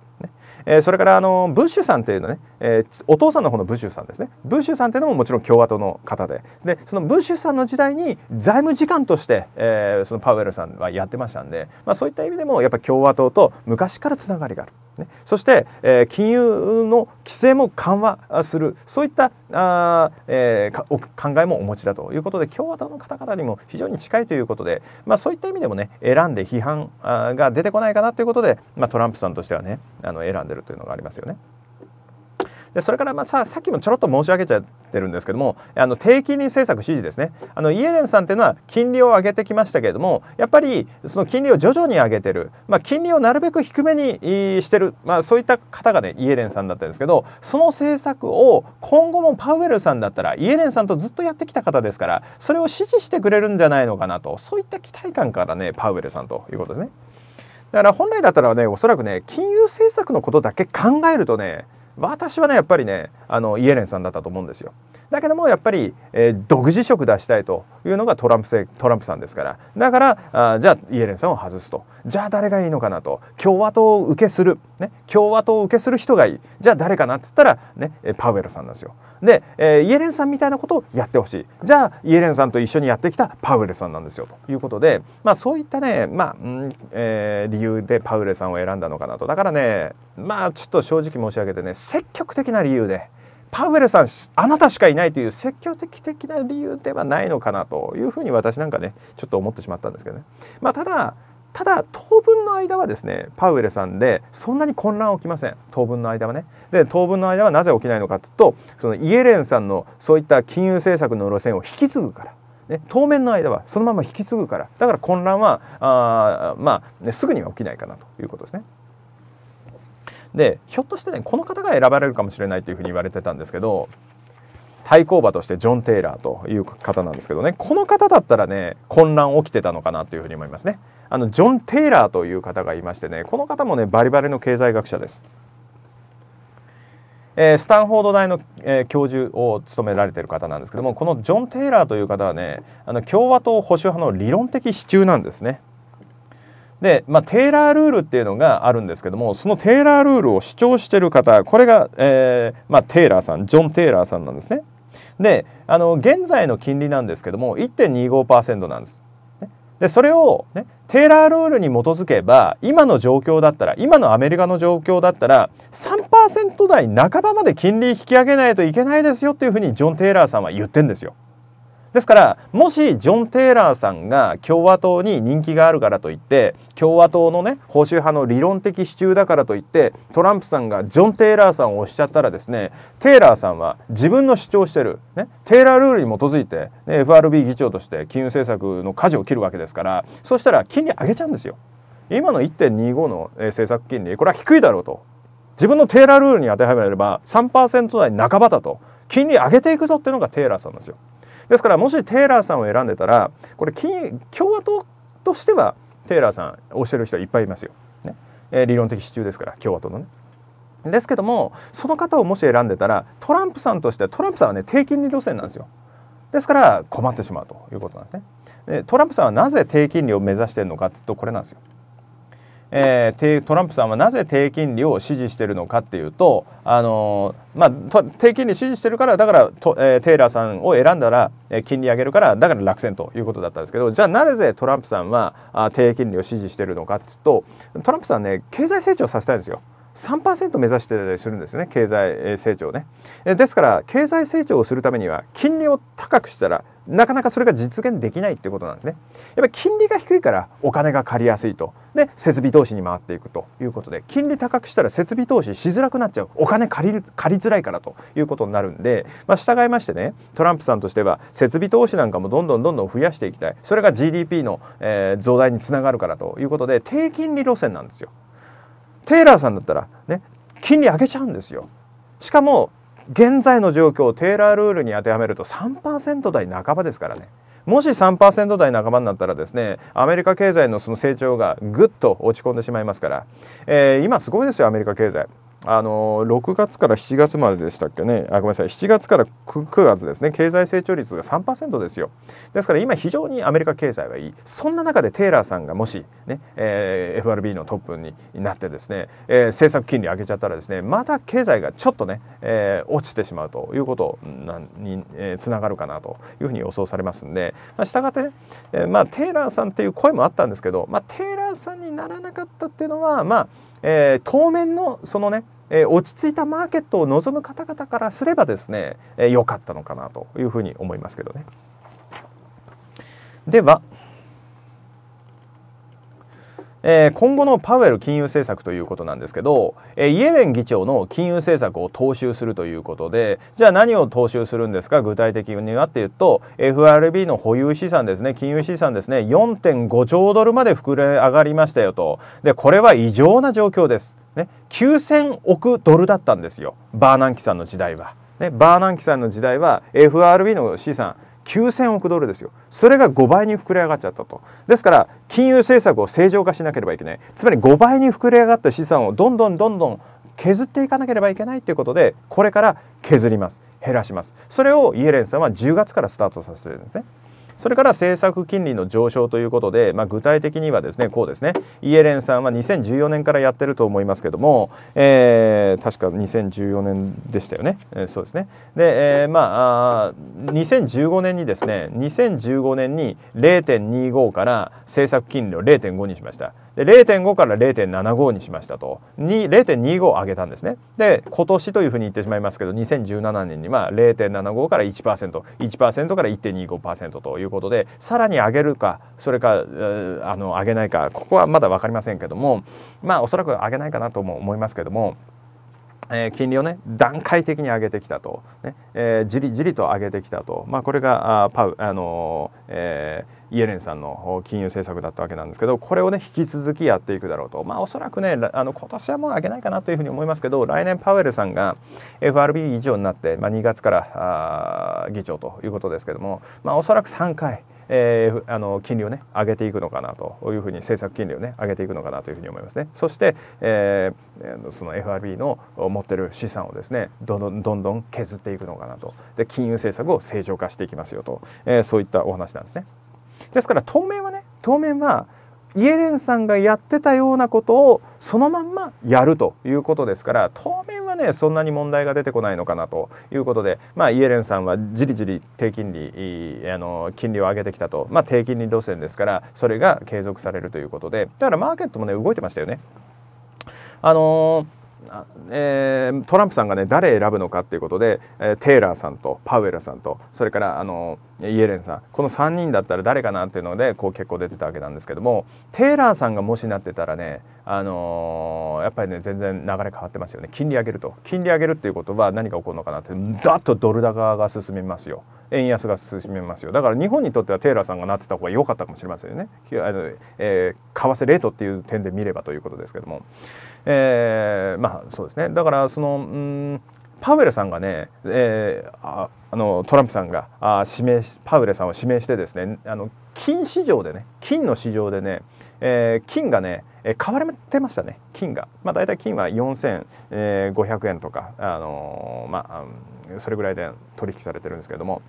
えー、それからあのブッシュさんというのね、えー、お父さんの方のブッシュさんですねブッシュさんというのももちろん共和党の方ででそのブッシュさんの時代に財務次官として、えー、そのパウエルさんはやってましたんで、まあ、そういった意味でもやっぱり共和党と昔からつながりがある。ね、そして、えー、金融の規制も緩和するそういったあ、えー、考えもお持ちだということで共和党の方々にも非常に近いということで、まあ、そういった意味でもね選んで批判が出てこないかなということで、まあ、トランプさんとしてはねあの選んでるというのがありますよね。でそれからまあささっきもちょろっと申し上げちゃってるんですけどもあの低金利政策支持ですねあのイエレンさんっていうのは金利を上げてきましたけれどもやっぱりその金利を徐々に上げてる、まあ、金利をなるべく低めにしてる、まあ、そういった方がねイエレンさんだったんですけどその政策を今後もパウエルさんだったらイエレンさんとずっとやってきた方ですからそれを支持してくれるんじゃないのかなとそういった期待感からねパウエルさんということですね。だから本来だったらねおそらくね金融政策のことだけ考えるとね私はねやっぱりねあのイエレンさんだったと思うんですよ。だけどもやっぱり、えー、独自色出したいというのがトランプトランプさんですからだからあじゃあイエレンさんを外すとじゃあ誰がいいのかなと共和党を受けする、ね、共和党を受けする人がいいじゃあ誰かなって言ったら、ね、パウエルさんなんですよ。で、えー、イエレンさんみたいなことをやってほしいじゃあイエレンさんと一緒にやってきたパウエルさんなんですよということで、まあ、そういったね、まあうんえー、理由でパウエルさんを選んだのかなとだからねまあちょっと正直申し上げてね積極的な理由で。パウエルさんあなたしかいないという積極的的な理由ではないのかなというふうに私なんかねちょっと思ってしまったんですけどね。まあ、ただただ当分の間はですねパウエルさんでそんなに混乱起きません当分の間はねで当分の間はなぜ起きないのかというとそのイエレンさんのそういった金融政策の路線を引き継ぐからね、当面の間はそのまま引き継ぐからだから混乱はあまあ、ね、すぐには起きないかなということですね。でひょっとしてねこの方が選ばれるかもしれないというふうに言われてたんですけど対抗馬としてジョン・テイラーという方なんですけどねこの方だったらね混乱起きてたのかなというふうに思いますね。あのジョン・テイラーという方がいましてねこの方もねバリバリの経済学者です。えー、スタンフォード大の、えー、教授を務められている方なんですけどもこのジョン・テイラーという方はねあの共和党保守派の理論的支柱なんですね。で、まあ、テイラールールっていうのがあるんですけどもそのテイラールールを主張している方これが、えーまあ、テイラーさんジョン・テイラーさんなんですね。であの現在の金利なんですけども1.25%なんです。でそれを、ね、テーラールールに基づけば今の状況だったら今のアメリカの状況だったら3%台半ばまで金利引き上げないといけないですよっていうふうにジョン・テイラーさんは言ってんですよ。ですからもしジョン・テイラーさんが共和党に人気があるからといって共和党のね保守派の理論的支柱だからといってトランプさんがジョン・テイラーさんを押しちゃったらですねテイラーさんは自分の主張してる、ね、テイラールールに基づいて、ね、FRB 議長として金融政策の舵を切るわけですからそしたら金利上げちゃうんですよ。今の1.25の政策金利これは低いだろうと自分のテイラールールに当てはめれば3%台半ばだと金利上げていくぞっていうのがテイラーさんですよ。ですからもしテイラーさんを選んでたらこれ共和党としてはテイラーさん推してる人はいっぱいいますよ、ねえー、理論的支柱ですから共和党のね。ですけどもその方をもし選んでたらトランプさんとしてはトランプさんはね低金利路線なんですよ。ですから困ってしまうということなんですね。トランプさんはなぜ低金利を目指してるのかっていうとこれなんですよ。えー、トランプさんはなぜ低金利を支持しているのかっていうと、あのー、まあ、低金利支持してるからだからと、えー、テイラーさんを選んだら、えー、金利上げるからだから落選ということだったんですけどじゃあなぜトランプさんはあ低金利を支持しているのかっていうとトランプさんね経済成長させたいんですよ。3%目指してたりするんですね経済成長ねですから経済成長をするためには金利を高くしたらなかなかそれが実現できないってことなんですね。やっぱり金利が低いからお金が借りやすいと。で、設備投資に回っていくということで、金利高くしたら設備投資しづらくなっちゃう。お金借りる、借りづらいからということになるんで、まあ、従いましてね、トランプさんとしては設備投資なんかもどんどんどんどん増やしていきたい。それが GDP の、えー、増大につながるからということで、低金利路線なんですよ。テイラーさんだったらね、金利上げちゃうんですよ。しかも現在の状況をテーラールールに当てはめると3%台半ばですからね。もし3%台半ばになったらですねアメリカ経済のその成長がぐっと落ち込んでしまいますから、えー、今すごいですよアメリカ経済。あの6月から7月まででしたっけねあごめんなさい7月から 9, 9月ですね経済成長率が3%ですよですから今非常にアメリカ経済はいいそんな中でテイラーさんがもしね、えー、FRB のトップになってですね、えー、政策金利上げちゃったらですねまた経済がちょっとね、えー、落ちてしまうということにつながるかなというふうに予想されますんで、まあ、したがって、ね、えまあテイラーさんっていう声もあったんですけど、まあ、テイラーさんにならなかったっていうのはまあえー、当面のそのね、えー、落ち着いたマーケットを望む方々からすればですね良、えー、かったのかなというふうに思いますけどね。ではえー、今後のパウエル金融政策ということなんですけど、えー、イエレン議長の金融政策を踏襲するということでじゃあ何を踏襲するんですか具体的にはっていうと FRB の保有資産ですね金融資産ですね4.5兆ドルまで膨れ上がりましたよとでこれは異常な状況です、ね、9000億ドルだったんですよバーナンキさんの時代は。ね、バーナンキさんの時代は FRB の資産9000億ドルですよそれが5倍に膨れ上がっちゃったとですから金融政策を正常化しなければいけないつまり5倍に膨れ上がった資産をどんどんどんどん削っていかなければいけないということでこれから削ります減らしますそれをイエレンさんは10月からスタートさせてるんですねそれから政策金利の上昇ということで、まあ、具体的にはですねこうですねイエレンさんは2014年からやってると思いますけども、えー、確か2014年でしたよね、えー、そうですねで、えー、まああ2015年にですね2015年に0.25から政策金利を0.5にしました。で0.5から0.75にしましたと0.25上げたんですねで今年というふうに言ってしまいますけど2017年にまあ0.75から 1%1% から1.25%ということでさらに上げるかそれかあの上げないかここはまだ分かりませんけどもまあおそらく上げないかなとも思いますけども。え金利をね段階的に上げてきたと、ねえー、じりじりと上げてきたと、まあ、これがあパウ、あのー、えー、イエレンさんの金融政策だったわけなんですけどこれをね引き続きやっていくだろうと、まあ、おそらくねあの今年はもう上げないかなというふうに思いますけど来年パウエルさんが FRB 議長になって、まあ、2月からあ議長ということですけども、まあ、おそらく3回。えー、あの金利をね上げていくのかなというふうに政策金利をね上げていくのかなというふうに思いますね。そして、えー、その FRB の持ってる資産をですねどんどんどんどん削っていくのかなとで金融政策を正常化していきますよと、えー、そういったお話なんですね。ですから当面はね当面はイエレンさんがやってたようなことをそのまんまやるということですから当面はねそんなに問題が出てこないのかなということで、まあ、イエレンさんはじりじり低金利あの金利を上げてきたと、まあ、低金利路線ですからそれが継続されるということでだからマーケットもね動いてましたよね。あのーえー、トランプさんがね誰選ぶのかっていうことで、えー、テイラーさんとパウエルさんとそれからあのイエレンさんこの3人だったら誰かなっていうのでこう結構出てたわけなんですけどもテイラーさんがもしなってたらね、あのー、やっぱりね全然流れ変わってますよね金利上げると金利上げるっていうことは何が起こるのかなってだっとドル高が進みますよ円安が進みますよだから日本にとってはテイラーさんがなってた方が良かったかもしれませんよね、あのえー、為替レートっていう点で見ればということですけども。えー、まあそうですねだからそのうんパウエルさんがね、えー、ああのトランプさんがあ指名パウエルさんを指名してですねあの金市場でね金の市場でね、えー、金がね、えー、買われてましたね金が、まあ、大体金は4500円とか、あのー、まあ、それぐらいで取引されてるんですけれども。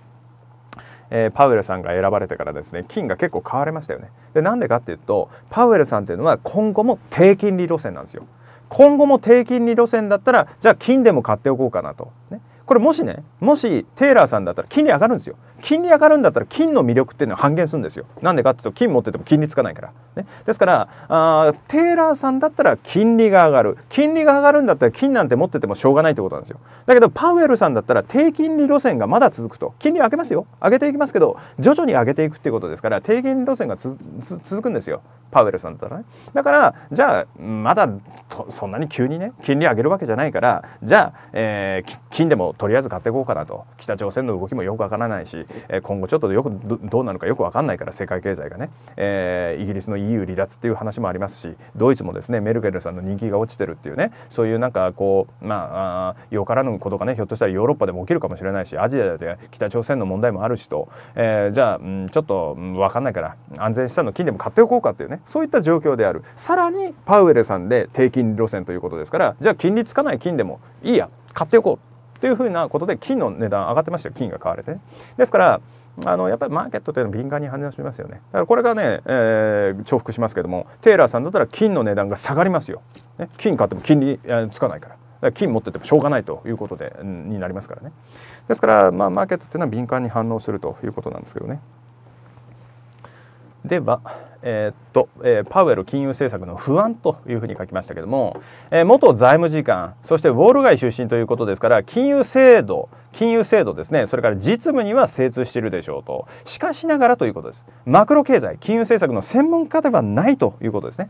えー、パウエルさんが選ばれてからですね金が結構買われましたよねでなんでかっていうとパウエルさんっていうのは今後も低金利路線なんですよ今後も低金利路線だったらじゃあ金でも買っておこうかなと、ね、これもしねもしテイラーさんだったら金利上がるんですよ金利上がるんだったら金の魅力っていうのは半減するんですよなんでかっていうと金持ってても金利つかないから、ね、ですからあテイラーさんだったら金利が上がる金利が上がるんだったら金なんて持っててもしょうがないってことなんですよだけどパウエルさんだったら低金利路線がまだ続くと金利上げますよ上げていきますけど徐々に上げていくっていうことですから低金利路線が続くんですよパウエルさんだったらねだからじゃあまだそんなに急にね金利上げるわけじゃないからじゃあ、えー、金でもとりあえず買っていこうかなと北朝鮮の動きもよくわからないし、え今後ちょっとよくどうなのかよくわかんないから世界経済がね、えー、イギリスの EU 離脱っていう話もありますしドイツもですねメルケルさんの人気が落ちてるっていうねそういうなんかこうまあよからぬことがねひょっとしたらヨーロッパでも起きるかもしれないしアジアで北朝鮮の問題もあるしと、えー、じゃあ、うん、ちょっと、うん、分かんないから安全資産の金でも買っておこうかっていうねそういった状況であるさらにパウエルさんで低金利路線ということですからじゃあ金利つかない金でもいいや買っておこうというふうなことで金の値段上がってましたよ金が買われて、ですからあのやっぱりマーケットというのは敏感に反応しますよねだからこれがね、えー、重複しますけどもテイラーさんだったら金の値段が下がりますよ、ね、金買っても金利、つかないから。金持っててもしょうがないということでになりますからね。ですから、まあ、マーケットっていうのは敏感に反応するということなんですけどね。ではえー、っと、えー、パウエル金融政策の不安というふうに書きましたけども、えー、元財務次官、そしてウォール街出身ということですから、金融制度、金融制度ですね、それから実務には精通しているでしょうと。しかしながらということです。マクロ経済、金融政策の専門家ではないということですね。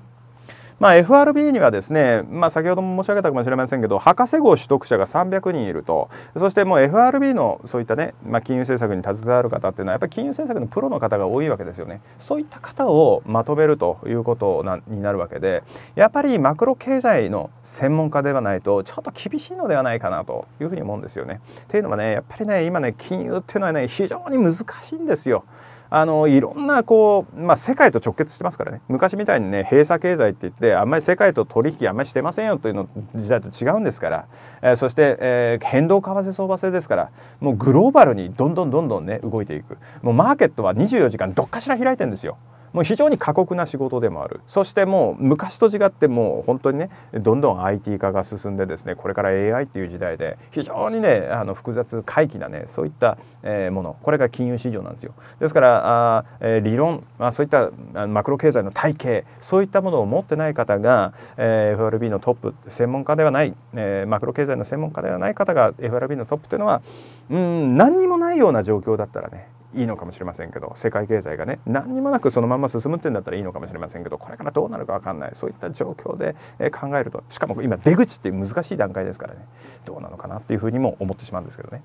まあ、FRB にはですね、まあ、先ほども申し上げたかもしれませんけど博士号取得者が300人いるとそしてもう FRB のそういったね、まあ、金融政策に携わる方っていうのはやっぱり金融政策のプロの方が多いわけですよねそういった方をまとめるということなになるわけでやっぱりマクロ経済の専門家ではないとちょっと厳しいのではないかなというふうに思うんですよね。というのはねやっぱりね今ね金融っていうのはね非常に難しいんですよ。あのいろんなこう、まあ、世界と直結してますからね昔みたいにね閉鎖経済って言ってあんまり世界と取引あんまりしてませんよというの時代と違うんですから、えー、そして、えー、変動為替相場制ですからもうグローバルにどんどんどんどんね動いていくもうマーケットは24時間どっかしら開いてるんですよ。もう非常に過酷な仕事でもあるそしてもう昔と違ってもう本当にねどんどん IT 化が進んでですねこれから AI っていう時代で非常にねあの複雑回帰なねそういった、えー、ものこれが金融市場なんですよですからあ、えー、理論、まあ、そういったマクロ経済の体系そういったものを持ってない方が、えー、FRB のトップ専門家ではない、えー、マクロ経済の専門家ではない方が FRB のトップというのはうん何にもないような状況だったらねいいのかもしれませんけど世界経済がね何にもなくそのまま進むってんだったらいいのかもしれませんけどこれからどうなるか分かんないそういった状況で考えるとしかも今出口っていう難しい段階ですからねどうなのかなっていうふうにも思ってしまうんですけどね。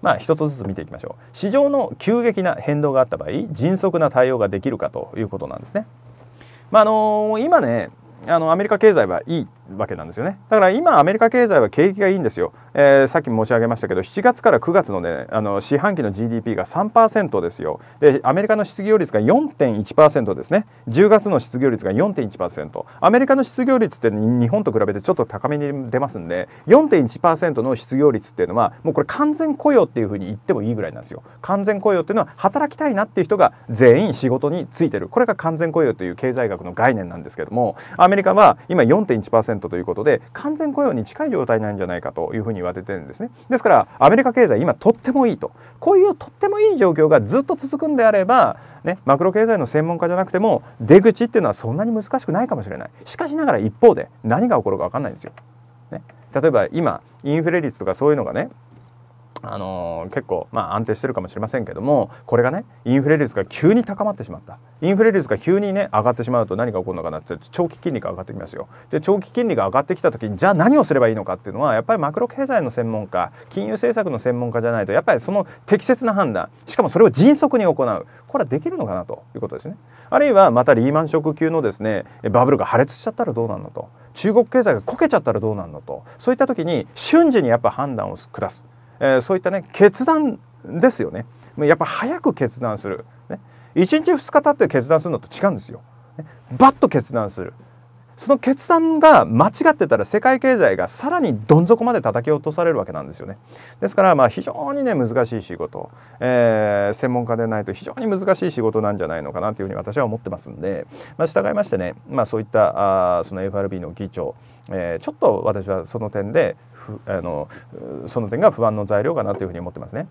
まあ、一つずつ見ていきましょう市場の急激な変動があった場合迅速な対応ができるかということなんですね。まあ、あの今ねあのアメリカ経済はいいわけなんですよねだから今アメリカ経済は景気がいいんですよ、えー、さっき申し上げましたけど7月から9月のねあの四半期の GDP が3%ですよでアメリカの失業率が4.1%ですね10月の失業率が4.1%アメリカの失業率って日本と比べてちょっと高めに出ますんで4.1%の失業率っていうのはもうこれ完全雇用っていうふうに言ってもいいぐらいなんですよ完全雇用っていうのは働きたいなっていう人が全員仕事についてるこれが完全雇用という経済学の概念なんですけどもアメリカは今4.1% 1ということで完全雇用に近い状態なんじゃないかというふうに言われてるんですねですからアメリカ経済今とってもいいとこういうとってもいい状況がずっと続くんであればね、マクロ経済の専門家じゃなくても出口っていうのはそんなに難しくないかもしれないしかしながら一方で何が起こるか分かんないんですよ、ね、例えば今インフレ率とかそういうのがねあの結構、まあ、安定してるかもしれませんけどもこれがねインフレ率が急に高まってしまったインフレ率が急にね上がってしまうと何が起こるのかなって長期金利が上がってきますよで長期金利が上がってきた時にじゃあ何をすればいいのかっていうのはやっぱりマクロ経済の専門家金融政策の専門家じゃないとやっぱりその適切な判断しかもそれを迅速に行うこれはできるのかなということですねあるいはまたリーマンショック級のですねバブルが破裂しちゃったらどうなのと中国経済がこけちゃったらどうなのとそういった時に瞬時にやっぱ判断を下すえー、そういったね決断ですよねやっぱ早く決断する、ね、1日2日経って決断するのと違うんですよ、ね、バッと決断するその決断が間違ってたら世界経済がさらにどん底まで叩き落とされるわけなんですよね。ですからまあ非常にね難しい仕事、えー、専門家でないと非常に難しい仕事なんじゃないのかなというふうに私は思ってますんで、まあ、従いましてね、まあ、そういったあその FRB の議長えー、ちょっと私はその点であのその点が不安の材料かなというふうに思ってますね。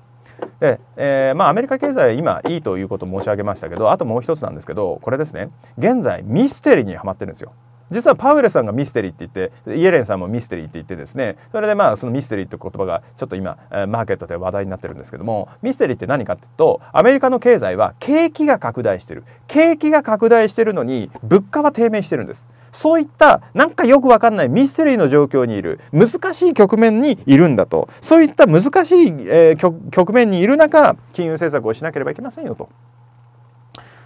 で、えー、まあ、アメリカ経済今いいということを申し上げましたけどあともう一つなんですけどこれですね現在ミステリーにはまってるんですよ。実はパウエルさんがミステリーって言ってイエレンさんもミステリーって言ってですねそれでまあそのミステリーって言葉がちょっと今マーケットで話題になってるんですけどもミステリーって何かっていうとアメリカの経済は景気が拡大してる景気が拡大してるのに物価は低迷してるんです。そういったなんかよくわかんないミステリーの状況にいる難しい局面にいるんだとそういった難しい、えー、局面にいる中金融政策をしなければいけませんよと。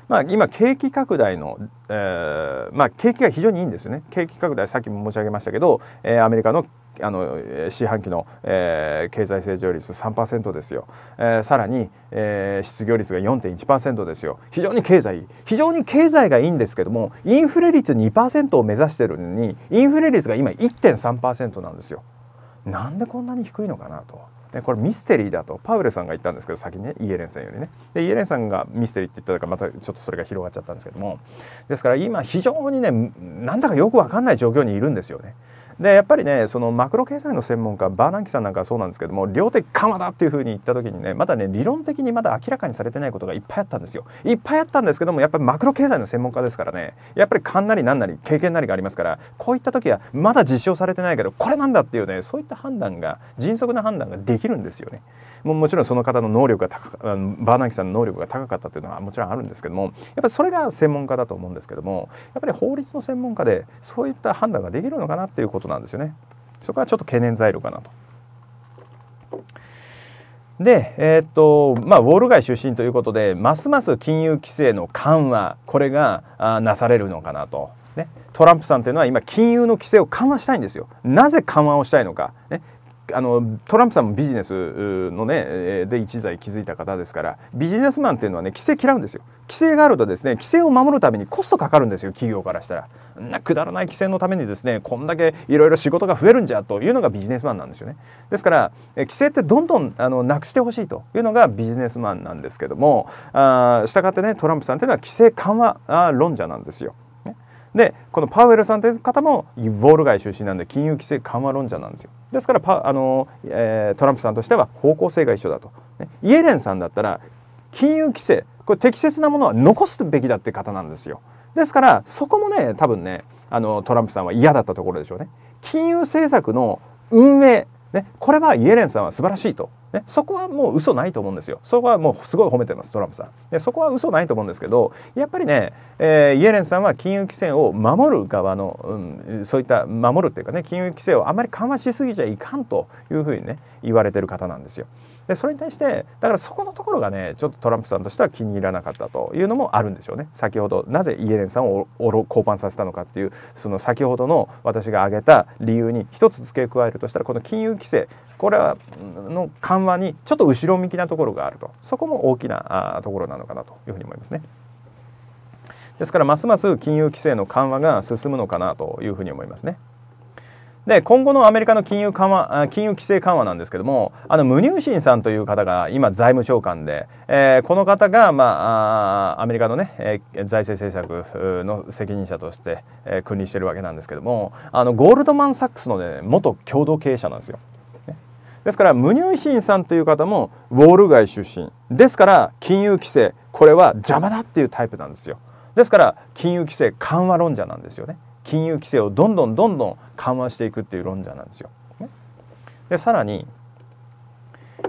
まあ、今景気拡大の、えーまあ、景気が非常にいいんですよね景気拡大さっきも申し上げましたけど、えー、アメリカのあの四半期の、えー、経済成長率3%ですよ、えー、さらに、えー、失業率が4.1%ですよ非常に経済非常に経済がいいんですけどもインフレ率2%を目指してるのにインフレ率が今1.3%なんですよなんでこんなに低いのかなと。でこれミステリーだとパウエルさんが言ったんですけど先にねイエレンさんよりねでイエレンさんがミステリーって言ったからまたちょっとそれが広がっちゃったんですけどもですから今非常にねなんだかよく分かんない状況にいるんですよね。でやっぱりねそのマクロ経済の専門家バーナンキさんなんかはそうなんですけども両手緩和だっていうふうに言った時にねまだね理論的にまだ明らかにされてないことがいっぱいあったんですよいっぱいあったんですけどもやっぱりマクロ経済の専門家ですからねやっぱりんなりなんなり経験なりがありますからこういった時はまだ実証されてないけどこれなんだっていうねそういった判断が迅速な判断ができるんですよね。ももちろんその方の能力が高あバーナンキさんの能力が高かったというのはもちろんあるんですけどもやっぱりそれが専門家だと思うんですけどもやっぱり法律の専門家でそういった判断ができるのかなっていうことなんですよね。そこはちょっと懸念材料かなと。で、えー、っとまあ、ウォール街出身ということでますます金融規制の緩和これがあなされるのかなと。ね、トランプさんというのは今金融の規制を緩和したいんですよ。なぜ緩和をしたいのか、ね、あのトランプさんもビジネスのねで一財築いた方ですからビジネスマンっていうのはね規制嫌うんですよ規制があるとですね規制を守るためにコストかかるんですよ企業からしたらなくだらない規制のためにですねこんだけいろいろ仕事が増えるんじゃというのがビジネスマンなんですよねですから規制ってどんどんあのなくしてほしいというのがビジネスマンなんですけどもあしたがってねトランプさんっていうのは規制緩和論者なんですよでこのパウエルさんという方もウォール街出身なんで金融規制緩和論者なんですよですからパあの、えー、トランプさんとしては方向性が一緒だと、ね、イエレンさんだったら金融規制これ適切なものは残すべきだって方なんですよですからそこもね多分ねあのトランプさんは嫌だったところでしょうね金融政策の運営、ね、これはイエレンさんは素晴らしいとね、そこはもう嘘ないと思うんですよそこはもうすごい褒めてますトランプさんでそこは嘘ないと思うんですけどやっぱりね、えー、イエレンさんは金融規制を守る側の、うん、そういった守るっていうかね金融規制をあまり緩和しすぎちゃいかんというふうにね言われてる方なんですよ。でそれに対してだからそこのところがねちょっとトランプさんとしては気に入らなかったというのもあるんでしょうね先ほどなぜイエレンさんを降板させたのかっていうその先ほどの私が挙げた理由に一つ付け加えるとしたらこの金融規制これはの緩和にちょっと後ろ向きなところがあるとそこも大きなあところなのかなというふうに思いますね。ですからますます金融規制の緩和が進むのかなというふうに思いますね。で今後のアメリカの金融緩和金融規制緩和なんですけどもあのムニューシンさんという方が今財務長官で、えー、この方が、まあ、アメリカのね、えー、財政政策の責任者として、えー、君臨してるわけなんですけどもあのゴールドマン・サックスの、ね、元共同経営者なんですよ。ですからムニュンヒンさんという方もウォール街出身ですから金融規制これは邪魔だっていうタイプなんですよですから金融規制緩和論者なんですよね金融規制をどんどんどんどん緩和していくっていう論者なんですよ、でさらに、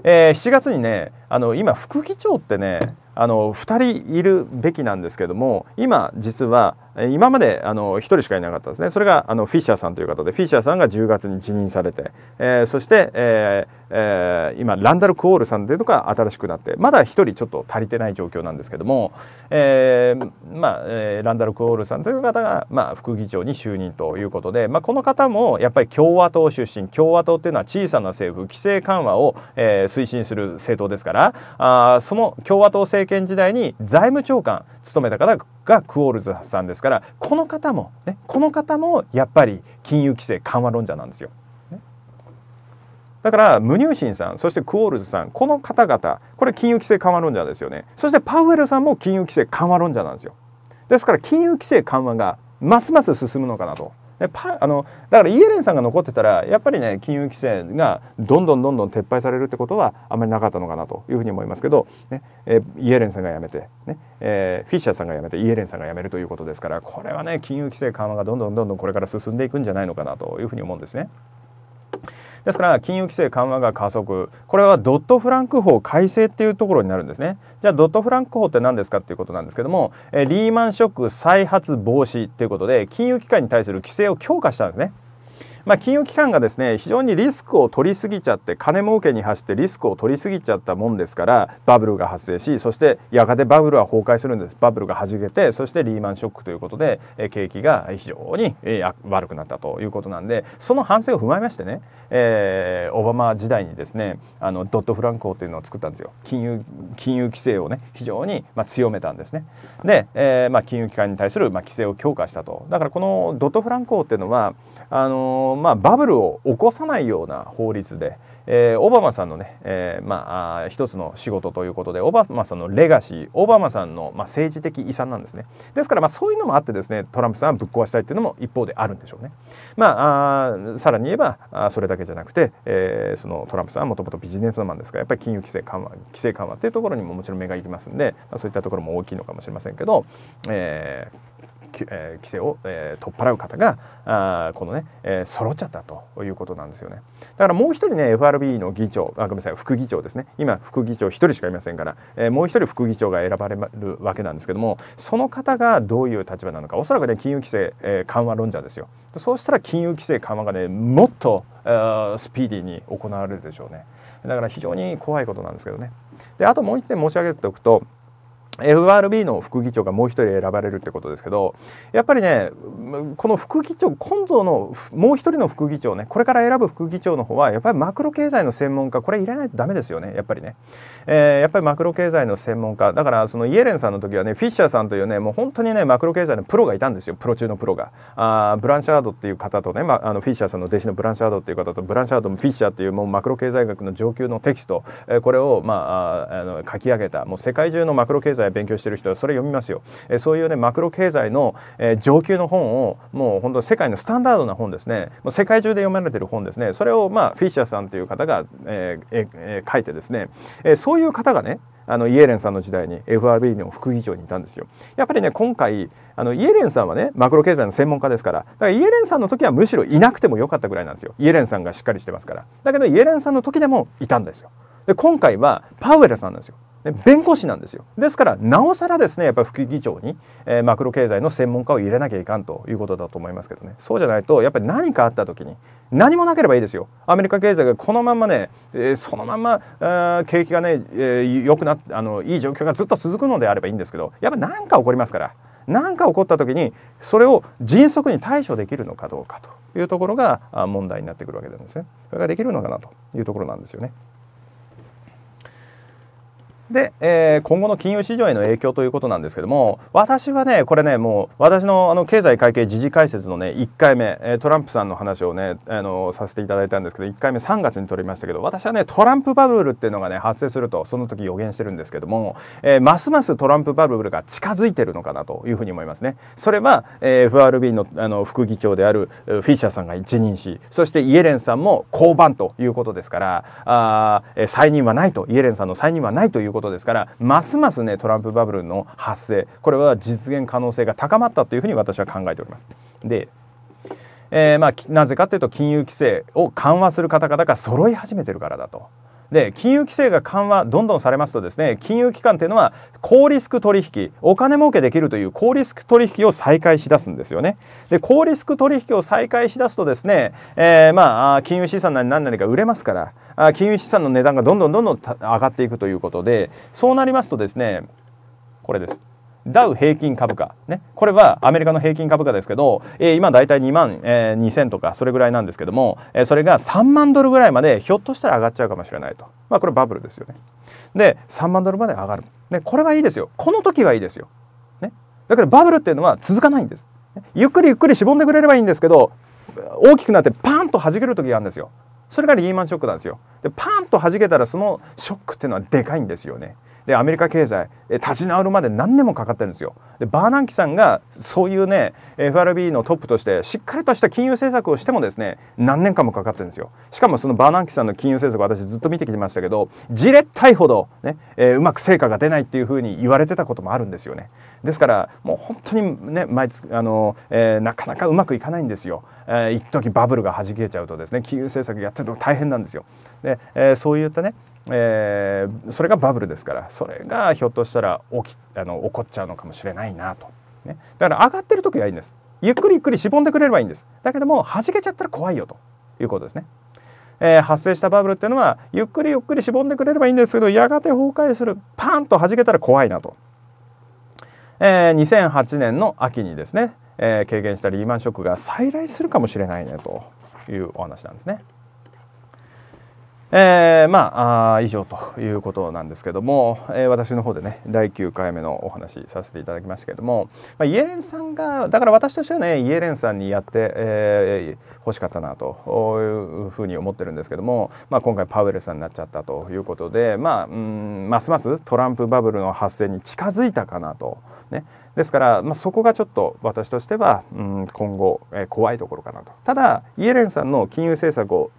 えー、7月にねあの今副議長ってねあの2人いるべきなんですけども今実は今まであの1人しかいなかったですねそれがあのフィッシャーさんという方でフィッシャーさんが10月に辞任されて、えー、そして、えーえー、今ランダル・クオールさんというのが新しくなってまだ1人ちょっと足りてない状況なんですけども、えー、まあ、えー、ランダル・クオールさんという方が、まあ、副議長に就任ということで、まあ、この方もやっぱり共和党出身共和党っていうのは小さな政府規制緩和を、え推進する政党ですからあその共和党政権時代に財務長官務めた方がクオールズさんですからこの方も、ね、この方もやっぱり金融規制緩和論者なんですよ。だからムニューシンさんそしてクオールズさんこの方々これ金融規制緩和論者ですよねそしてパウエルさんも金融規制緩和論者なんですよですから金融規制緩和がますます進むのかなとでパあのだからイエレンさんが残ってたらやっぱりね金融規制がどんどんどんどん撤廃されるってことはあまりなかったのかなというふうに思いますけど、ねえイエレンさんが辞めて、ねえー、フィッシャーさんが辞めてイエレンさんが辞めるということですからこれはね金融規制緩和がどんどんどんどんこれから進んでいくんじゃないのかなというふうに思うんですね。ですから金融規制緩和が加速これはドット・フランク法改正っていうところになるんですねじゃあドット・フランク法って何ですかっていうことなんですけどもリーマンショック再発防止っていうことで金融機関に対する規制を強化したんですねまあ、金融機関がですね非常にリスクを取りすぎちゃって金儲けに走ってリスクを取りすぎちゃったもんですからバブルが発生しそしてやがてバブルは崩壊するんですバブルがはじけてそしてリーマンショックということで景気が非常に悪くなったということなんでその反省を踏まえましてね、えー、オバマ時代にですねあのドット・フランコというのを作ったんですよ金融金融規制をね非常に、まあ、強めたんですねで、えーまあ、金融機関に対する、まあ、規制を強化したとだからこのドット・フランコっていうのはあのまあ、バブルを起こさないような法律で、えー、オバマさんのね、えー、まあ、一つの仕事ということでオバマさんのレガシーオバマさんの、まあ、政治的遺産なんですねですから、まあ、そういうのもあってですねトランプさんはぶっ壊したいっていうのも一方であるんでしょうね、まあ、あさらに言えばあそれだけじゃなくて、えー、そのトランプさんはもともとビジネスマンですからやっぱり金融規制緩和規制緩和っていうところにももちろん目がいきますんで、まあ、そういったところも大きいのかもしれませんけど、えーえー、規制を、えー、取っ払う方があこのね、えー、揃っちゃったということなんですよね。だからもう一人ね FRB の議長あごめんなさい副議長ですね今副議長一人しかいませんから、えー、もう一人副議長が選ばれるわけなんですけどもその方がどういう立場なのかおそらくね金融規制、えー、緩和論者ですよ。そうしたら金融規制緩和がねもっとスピーディーに行われるでしょうね。だから非常に怖いことなんですけどね。であともう一点申し上げておくと FRB の副議長がもう一人選ばれるってことですけどやっぱりねこの副議長今度のもう一人の副議長ねこれから選ぶ副議長の方はやっぱりマクロ経済の専門家これ入れないとダメですよねやっぱりね、えー、やっぱりマクロ経済の専門家だからそのイエレンさんの時はねフィッシャーさんというねもう本当にねマクロ経済のプロがいたんですよプロ中のプロがあブランシャードっていう方とね、ま、あのフィッシャーさんの弟子のブランシャードっていう方とブランシャードもフィッシャーっていうもうマクロ経済学の上級のテキスト、えー、これをまああの書き上げたもう世界中のマクロ経済済勉強してる人はそれ読みますよ、えそういうねマクロ経済の、え上級の本をもう本当世界のスタンダードな本ですねもう世界中で読まれてる本ですねそれをまあフィッシャーさんという方が、えーえー、書いてですね、えそういう方がねあのイエレンさんの時代に FRB の副議長にいたんですよ。やっぱりね今回あのイエレンさんはねマクロ経済の専門家ですからだからイエレンさんの時はむしろいなくてもよかったぐらいなんですよイエレンさんがしっかりしてますからだけどイエレンさんの時でもいたんですよで今回はパウエルさんなんですよで弁護士なんですよですからなおさらですねやっぱり副議長に、えー、マクロ経済の専門家を入れなきゃいかんということだと思いますけどねそうじゃないとやっぱり何かあった時に何もなければいいですよアメリカ経済がこのままね、えー、そのまま、景気がね、えー、くなあのいい状況がずっと続くのであればいいんですけどやっぱ何か起こりますから何か起こった時にそれを迅速に対処できるのかどうかというところが問題になってくるわけなんですね。それができるのかなというところなんですよね。で、えー、今後の金融市場への影響ということなんですけども私はねこれねもう私のあの経済会計時事解説のね1回目、えー、トランプさんの話をねあのさせていただいたんですけど1回目3月に取りましたけど私はねトランプバブルっていうのがね発生するとその時予言してるんですけども、えー、ますますトランプバブルが近づいてるのかなというふうに思いますね。それは、えー、FRB のあの副議長であるフィッシャーさんが一任しそしてイエレンさんも降板ということですからあ、えー、再任はないとイエレンさんの再任はないということことですからますますねトランプバブルの発生これは実現可能性が高まったというふうに私は考えております。でえー、まあ、なぜかというと金融規制を緩和する方々が揃い始めてるからだと。で金融規制が緩和どんどんされますとですね金融機関というのは高リスク取引お金儲けできるという高リスク取引を再開しだすんですよね。で高リスク取引を再開しだすとですね、えー、まあ金融資産なり何なりか売れますから金融資産の値段がどんどんどんどん上がっていくということでそうなりますとですねこれですダウ平均株価、ね、これはアメリカの平均株価ですけど、えー、今大体2万、えー、2000とかそれぐらいなんですけども、えー、それが3万ドルぐらいまでひょっとしたら上がっちゃうかもしれないと、まあ、これバブルですよねで3万ドルまで上がるでこれはいいですよこの時はいいですよ、ね、だからバブルっていうのは続かないんです、ゆっくりゆっくりしぼんでくれればいいんですけど大きくなってパーンと弾ける時があるんですよそれがリーマンショックなんですよでパンと弾けたらそのショックっていうのはでかいんですよねでアメリカ経済え立ち直るまで何年もかかってるんですよでバーナンキさんがそういうね FRB のトップとしてしっかりとした金融政策をしてもですね何年間もかかってるんですよしかもそのバーナンキさんの金融政策私ずっと見てきましたけどじれったいほどね、えー、うまく成果が出ないっていうふうに言われてたこともあるんですよねですからもう本当にね毎月あの、えー、なかなかうまくいかないんですよえー、一時バブルがはじけちゃうとですね金融政策やってると大変なんですよ。で、えー、そういったね、えー、それがバブルですからそれがひょっとしたら起きあの起こっちゃうのかもしれないなと、ね、だから上がってる時はいいんですゆっくりゆっくりしぼんでくれればいいんですだけどもはじけちゃったら怖いよということですね。えー、発生したバブルっていうのはゆっくりゆっくりしぼんでくれればいいんですけどやがて崩壊するパンと弾けたら怖いなと、えー、2008年の秋にですねえー、経験したリーマンショックが再来するかもしれないねというお話なんですね。えー、まあ以上ということなんですけども、えー、私の方でね第9回目のお話させていただきましたけども、まあ、イエレンさんがだから私としてはねイエレンさんにやって、えー、欲しかったなというふうに思ってるんですけども、まあ、今回パウエルさんになっちゃったということで、まあ、うんますますトランプバブルの発生に近づいたかなと。ねですから、まあ、そこがちょっと私としては、うん、今後、えー、怖いところかなとただイエレンさんの金融政策を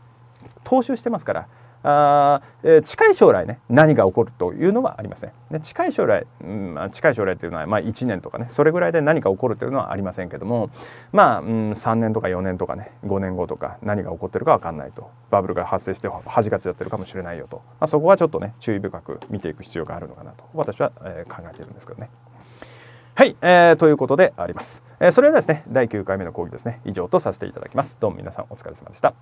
踏襲してますからあ、えー、近い将来ね何が起こるというのはありません、ね、近い将来、うんまあ、近い将来というのは、まあ、1年とかねそれぐらいで何か起こるというのはありませんけどもまあ、うん、3年とか4年とかね5年後とか何が起こってるか分かんないとバブルが発生して恥がちだってるかもしれないよと、まあ、そこはちょっとね注意深く見ていく必要があるのかなと私は、えー、考えているんですけどね。はい、えー、ということであります。えー、それではですね、第9回目の講義ですね、以上とさせていただきます。どうも皆さんお疲れ様でした。